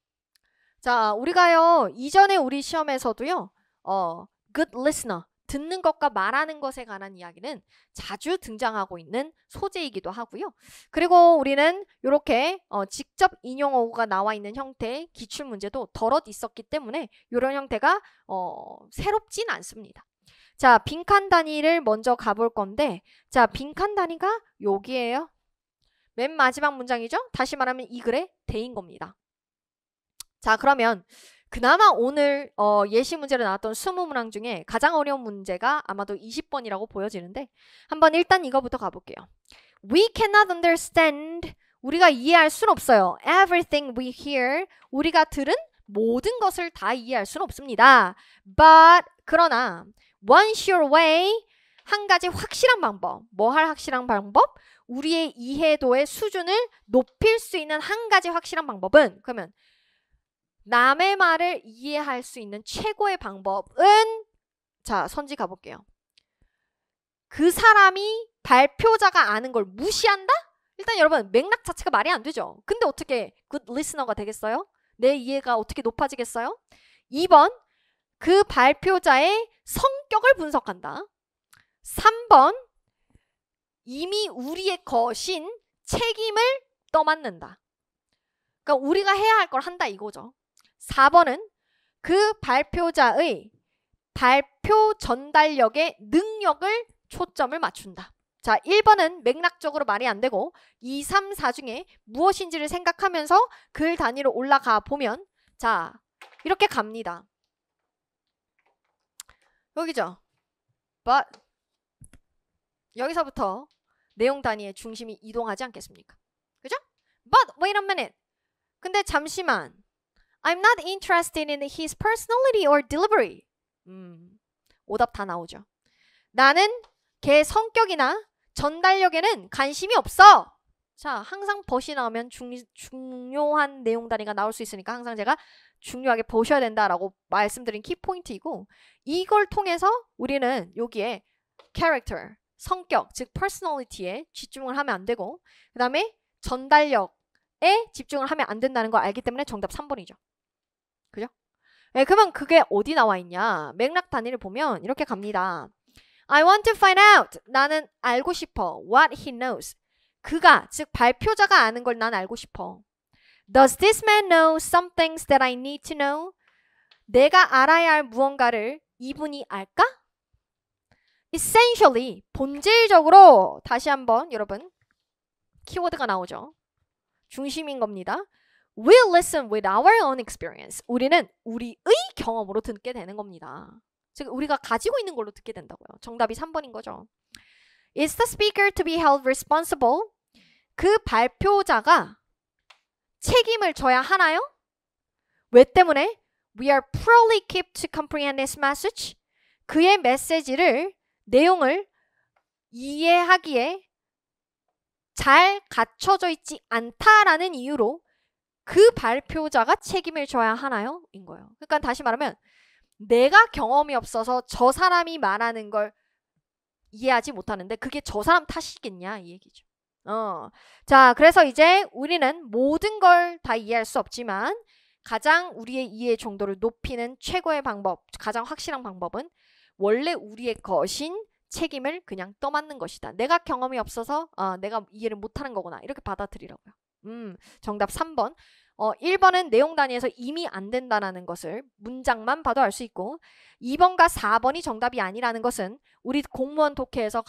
자, 우리가요, 이전에 우리 시험에서도요, 어, good listener, 듣는 것과 말하는 것에 관한 이야기는 자주 등장하고 있는 소재이기도 하고요. 그리고 우리는 이렇게 어, 직접 인용어구가 나와 있는 형태의 기출 문제도 덜어 있었기 때문에 이런 형태가 어, 새롭진 않습니다. 자, 빈칸 단위를 먼저 가볼 건데 자, 빈칸 단위가 여기에요. 맨 마지막 문장이죠. 다시 말하면 이 글의 대인 겁니다. 자, 그러면 그나마 오늘 어, 예시 문제로 나왔던 20문항 중에 가장 어려운 문제가 아마도 20번이라고 보여지는데 한번 일단 이거부터 가볼게요. We cannot understand 우리가 이해할 순 없어요. Everything we hear 우리가 들은 모든 것을 다 이해할 순 없습니다. But 그러나 one sure way 한 가지 확실한 방법 뭐 할 확실한 방법 우리의 이해도의 수준을 높일 수 있는 한 가지 확실한 방법은 그러면 남의 말을 이해할 수 있는 최고의 방법은 자, 선지 가볼게요. 그 사람이 발표자가 아는 걸 무시한다? 일단 여러분 맥락 자체가 말이 안 되죠. 근데 어떻게 굿 리스너가 되겠어요? 내 이해가 어떻게 높아지겠어요? 2번 그 발표자의 성격을 분석한다. 3번 이미 우리의 것인 책임을 떠맡는다. 그러니까 우리가 해야 할 걸 한다 이거죠. 4번은 그 발표자의 발표 전달력의 능력을 초점을 맞춘다. 자, 1번은 맥락적으로 말이 안 되고 2, 3, 4 중에 무엇인지를 생각하면서 글 단위로 올라가 보면 자, 이렇게 갑니다. 여기죠. But 여기서부터 내용 단위의 중심이 이동하지 않겠습니까? 그죠? But wait a minute. 근데 잠시만. I'm not interested in his personality or delivery. 음, 오답 다 나오죠. 나는 걔 성격이나 전달력에는 관심이 없어. 자, 항상 벗이 나오면 중, 중요한 내용 단위가 나올 수 있으니까 항상 제가 중요하게 보셔야 된다라고 말씀드린 키포인트이고 이걸 통해서 우리는 여기에 character, 성격, 즉 personality에 집중을 하면 안 되고 그 다음에 전달력에 집중을 하면 안 된다는 걸 알기 때문에 정답 3번이죠. 그죠? 예, 그러면 그게 어디 나와 있냐? 맥락 단위를 보면 이렇게 갑니다. I want to find out. 나는 알고 싶어. What he knows. 그가 즉 발표자가 아는 걸 난 알고 싶어. Does this man know some things that I need to know? 내가 알아야 할 무언가를 이분이 알까? Essentially 본질적으로 다시 한번 여러분 키워드가 나오죠. 중심인 겁니다. we listen with our own experience. 우리는 우리의 경험으로 듣게 되는 겁니다. 즉 우리가 가지고 있는 걸로 듣게 된다고요. 정답이 3번인 거죠. Is the speaker to be held responsible? 그 발표자가 책임을 져야 하나요? 왜 때문에? We are poorly equipped to comprehend his message. 그의 메시지를 내용을 이해하기에 잘 갖춰져 있지 않다라는 이유로 그 발표자가 책임을 져야 하나요? 인 거예요. 그러니까 다시 말하면 내가 경험이 없어서 저 사람이 말하는 걸 이해하지 못하는데 그게 저 사람 탓이겠냐 이 얘기죠. 어. 자, 그래서 이제 우리는 모든 걸 다 이해할 수 없지만 가장 우리의 이해 정도를 높이는 최고의 방법, 가장 확실한 방법은 원래 우리의 것인 책임을 그냥 떠맡는 것이다. 내가 경험이 없어서 어, 내가 이해를 못하는 거구나 이렇게 받아들이라고요. 음, 정답 3번. 어, 1번은 내용 단위에서 이미 안 된다라는 것을 문장만 봐도 알 수 있고 2번과 4번이 정답이 아니라는 것은 우리 공무원 독해에서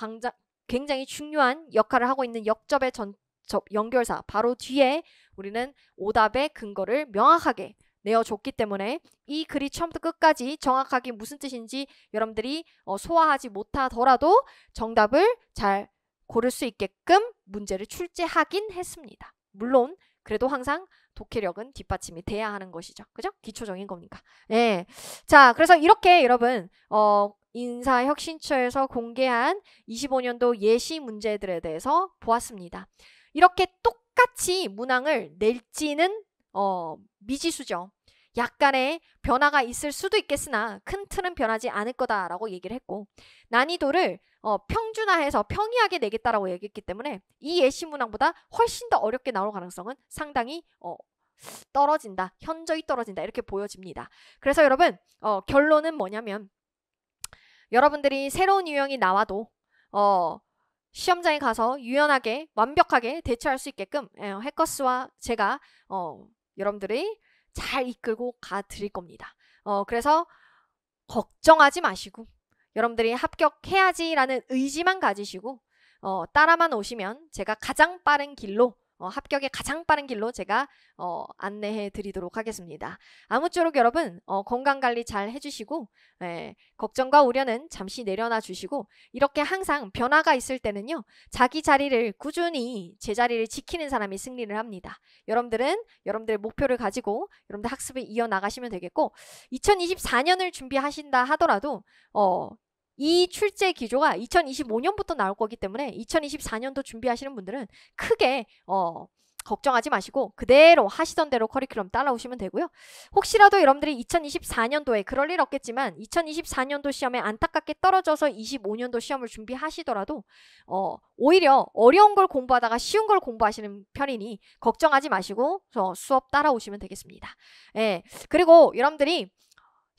굉장히 중요한 역할을 하고 있는 역접의 전, 접, 연결사 바로 뒤에 우리는 오답의 근거를 명확하게 내어줬기 때문에 이 글이 처음부터 끝까지 정확하게 무슨 뜻인지 여러분들이 어, 소화하지 못하더라도 정답을 잘 고를 수 있게끔 문제를 출제하긴 했습니다. 물론 그래도 항상 독해력은 뒷받침이 돼야 하는 것이죠. 그죠? 기초적인 겁니까? 예. 자, 그래서 이렇게 여러분 어 인사혁신처에서 공개한 25년도 예시 문제들에 대해서 보았습니다. 이렇게 똑같이 문항을 낼지는 어 미지수죠. 약간의 변화가 있을 수도 있겠으나 큰 틀은 변하지 않을 거다라고 얘기를 했고 난이도를 어, 평준화해서 평이하게 내겠다라고 얘기했기 때문에 이 예시 문항보다 훨씬 더 어렵게 나올 가능성은 상당히 어, 떨어진다. 현저히 떨어진다. 이렇게 보여집니다. 그래서 여러분 어, 결론은 뭐냐면 여러분들이 새로운 유형이 나와도 어, 시험장에 가서 유연하게 완벽하게 대처할 수 있게끔 에, 예, 해커스와 제가 어, 여러분들이 잘 이끌고 가드릴 겁니다. 어, 그래서 걱정하지 마시고 여러분들이 합격해야지라는 의지만 가지시고 어, 따라만 오시면 제가 가장 빠른 길로 어, 합격의 가장 빠른 길로 제가 어, 안내해 드리도록 하겠습니다. 아무쪼록 여러분 어, 건강관리 잘 해주시고 예, 걱정과 우려는 잠시 내려놔 주시고 이렇게 항상 변화가 있을 때는요. 자기 자리를 꾸준히 제자리를 지키는 사람이 승리를 합니다. 여러분들은 여러분들의 목표를 가지고 여러분들 학습을 이어나가시면 되겠고 2024년을 준비하신다 하더라도 어, 이 출제 기조가 2025년부터 나올 거기 때문에 2024년도 준비하시는 분들은 크게 어 걱정하지 마시고 그대로 하시던 대로 커리큘럼 따라오시면 되고요. 혹시라도 여러분들이 2024년도에 그럴 일 없겠지만 2024년도 시험에 안타깝게 떨어져서 25년도 시험을 준비하시더라도 어, 오히려 어려운 걸 공부하다가 쉬운 걸 공부하시는 편이니 걱정하지 마시고 수업 따라오시면 되겠습니다. 예. 그리고 여러분들이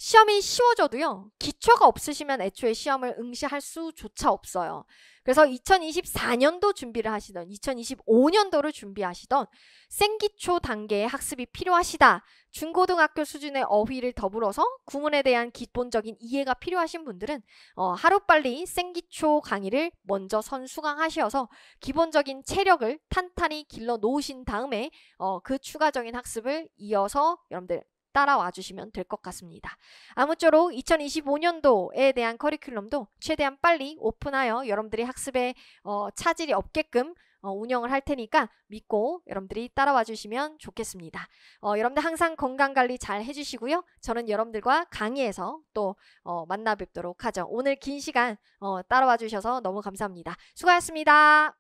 시험이 쉬워져도요. 기초가 없으시면 애초에 시험을 응시할 수조차 없어요. 그래서 2024년도 준비를 하시던 2025년도를 준비하시던 생기초 단계의 학습이 필요하시다. 중고등학교 수준의 어휘를 더불어서 구문에 대한 기본적인 이해가 필요하신 분들은 어, 하루빨리 생기초 강의를 먼저 선수강하셔서 기본적인 체력을 탄탄히 길러 놓으신 다음에 어, 그 추가적인 학습을 이어서 여러분들 따라와 주시면 될 것 같습니다. 아무쪼록 2025년도에 대한 커리큘럼도 최대한 빨리 오픈하여 여러분들이 학습에 어, 차질이 없게끔 어, 운영을 할 테니까 믿고 여러분들이 따라와 주시면 좋겠습니다. 어, 여러분들 항상 건강관리 잘 해주시고요. 저는 여러분들과 강의에서 또 어, 만나 뵙도록 하죠. 오늘 긴 시간 어, 따라와 주셔서 너무 감사합니다. 수고하셨습니다.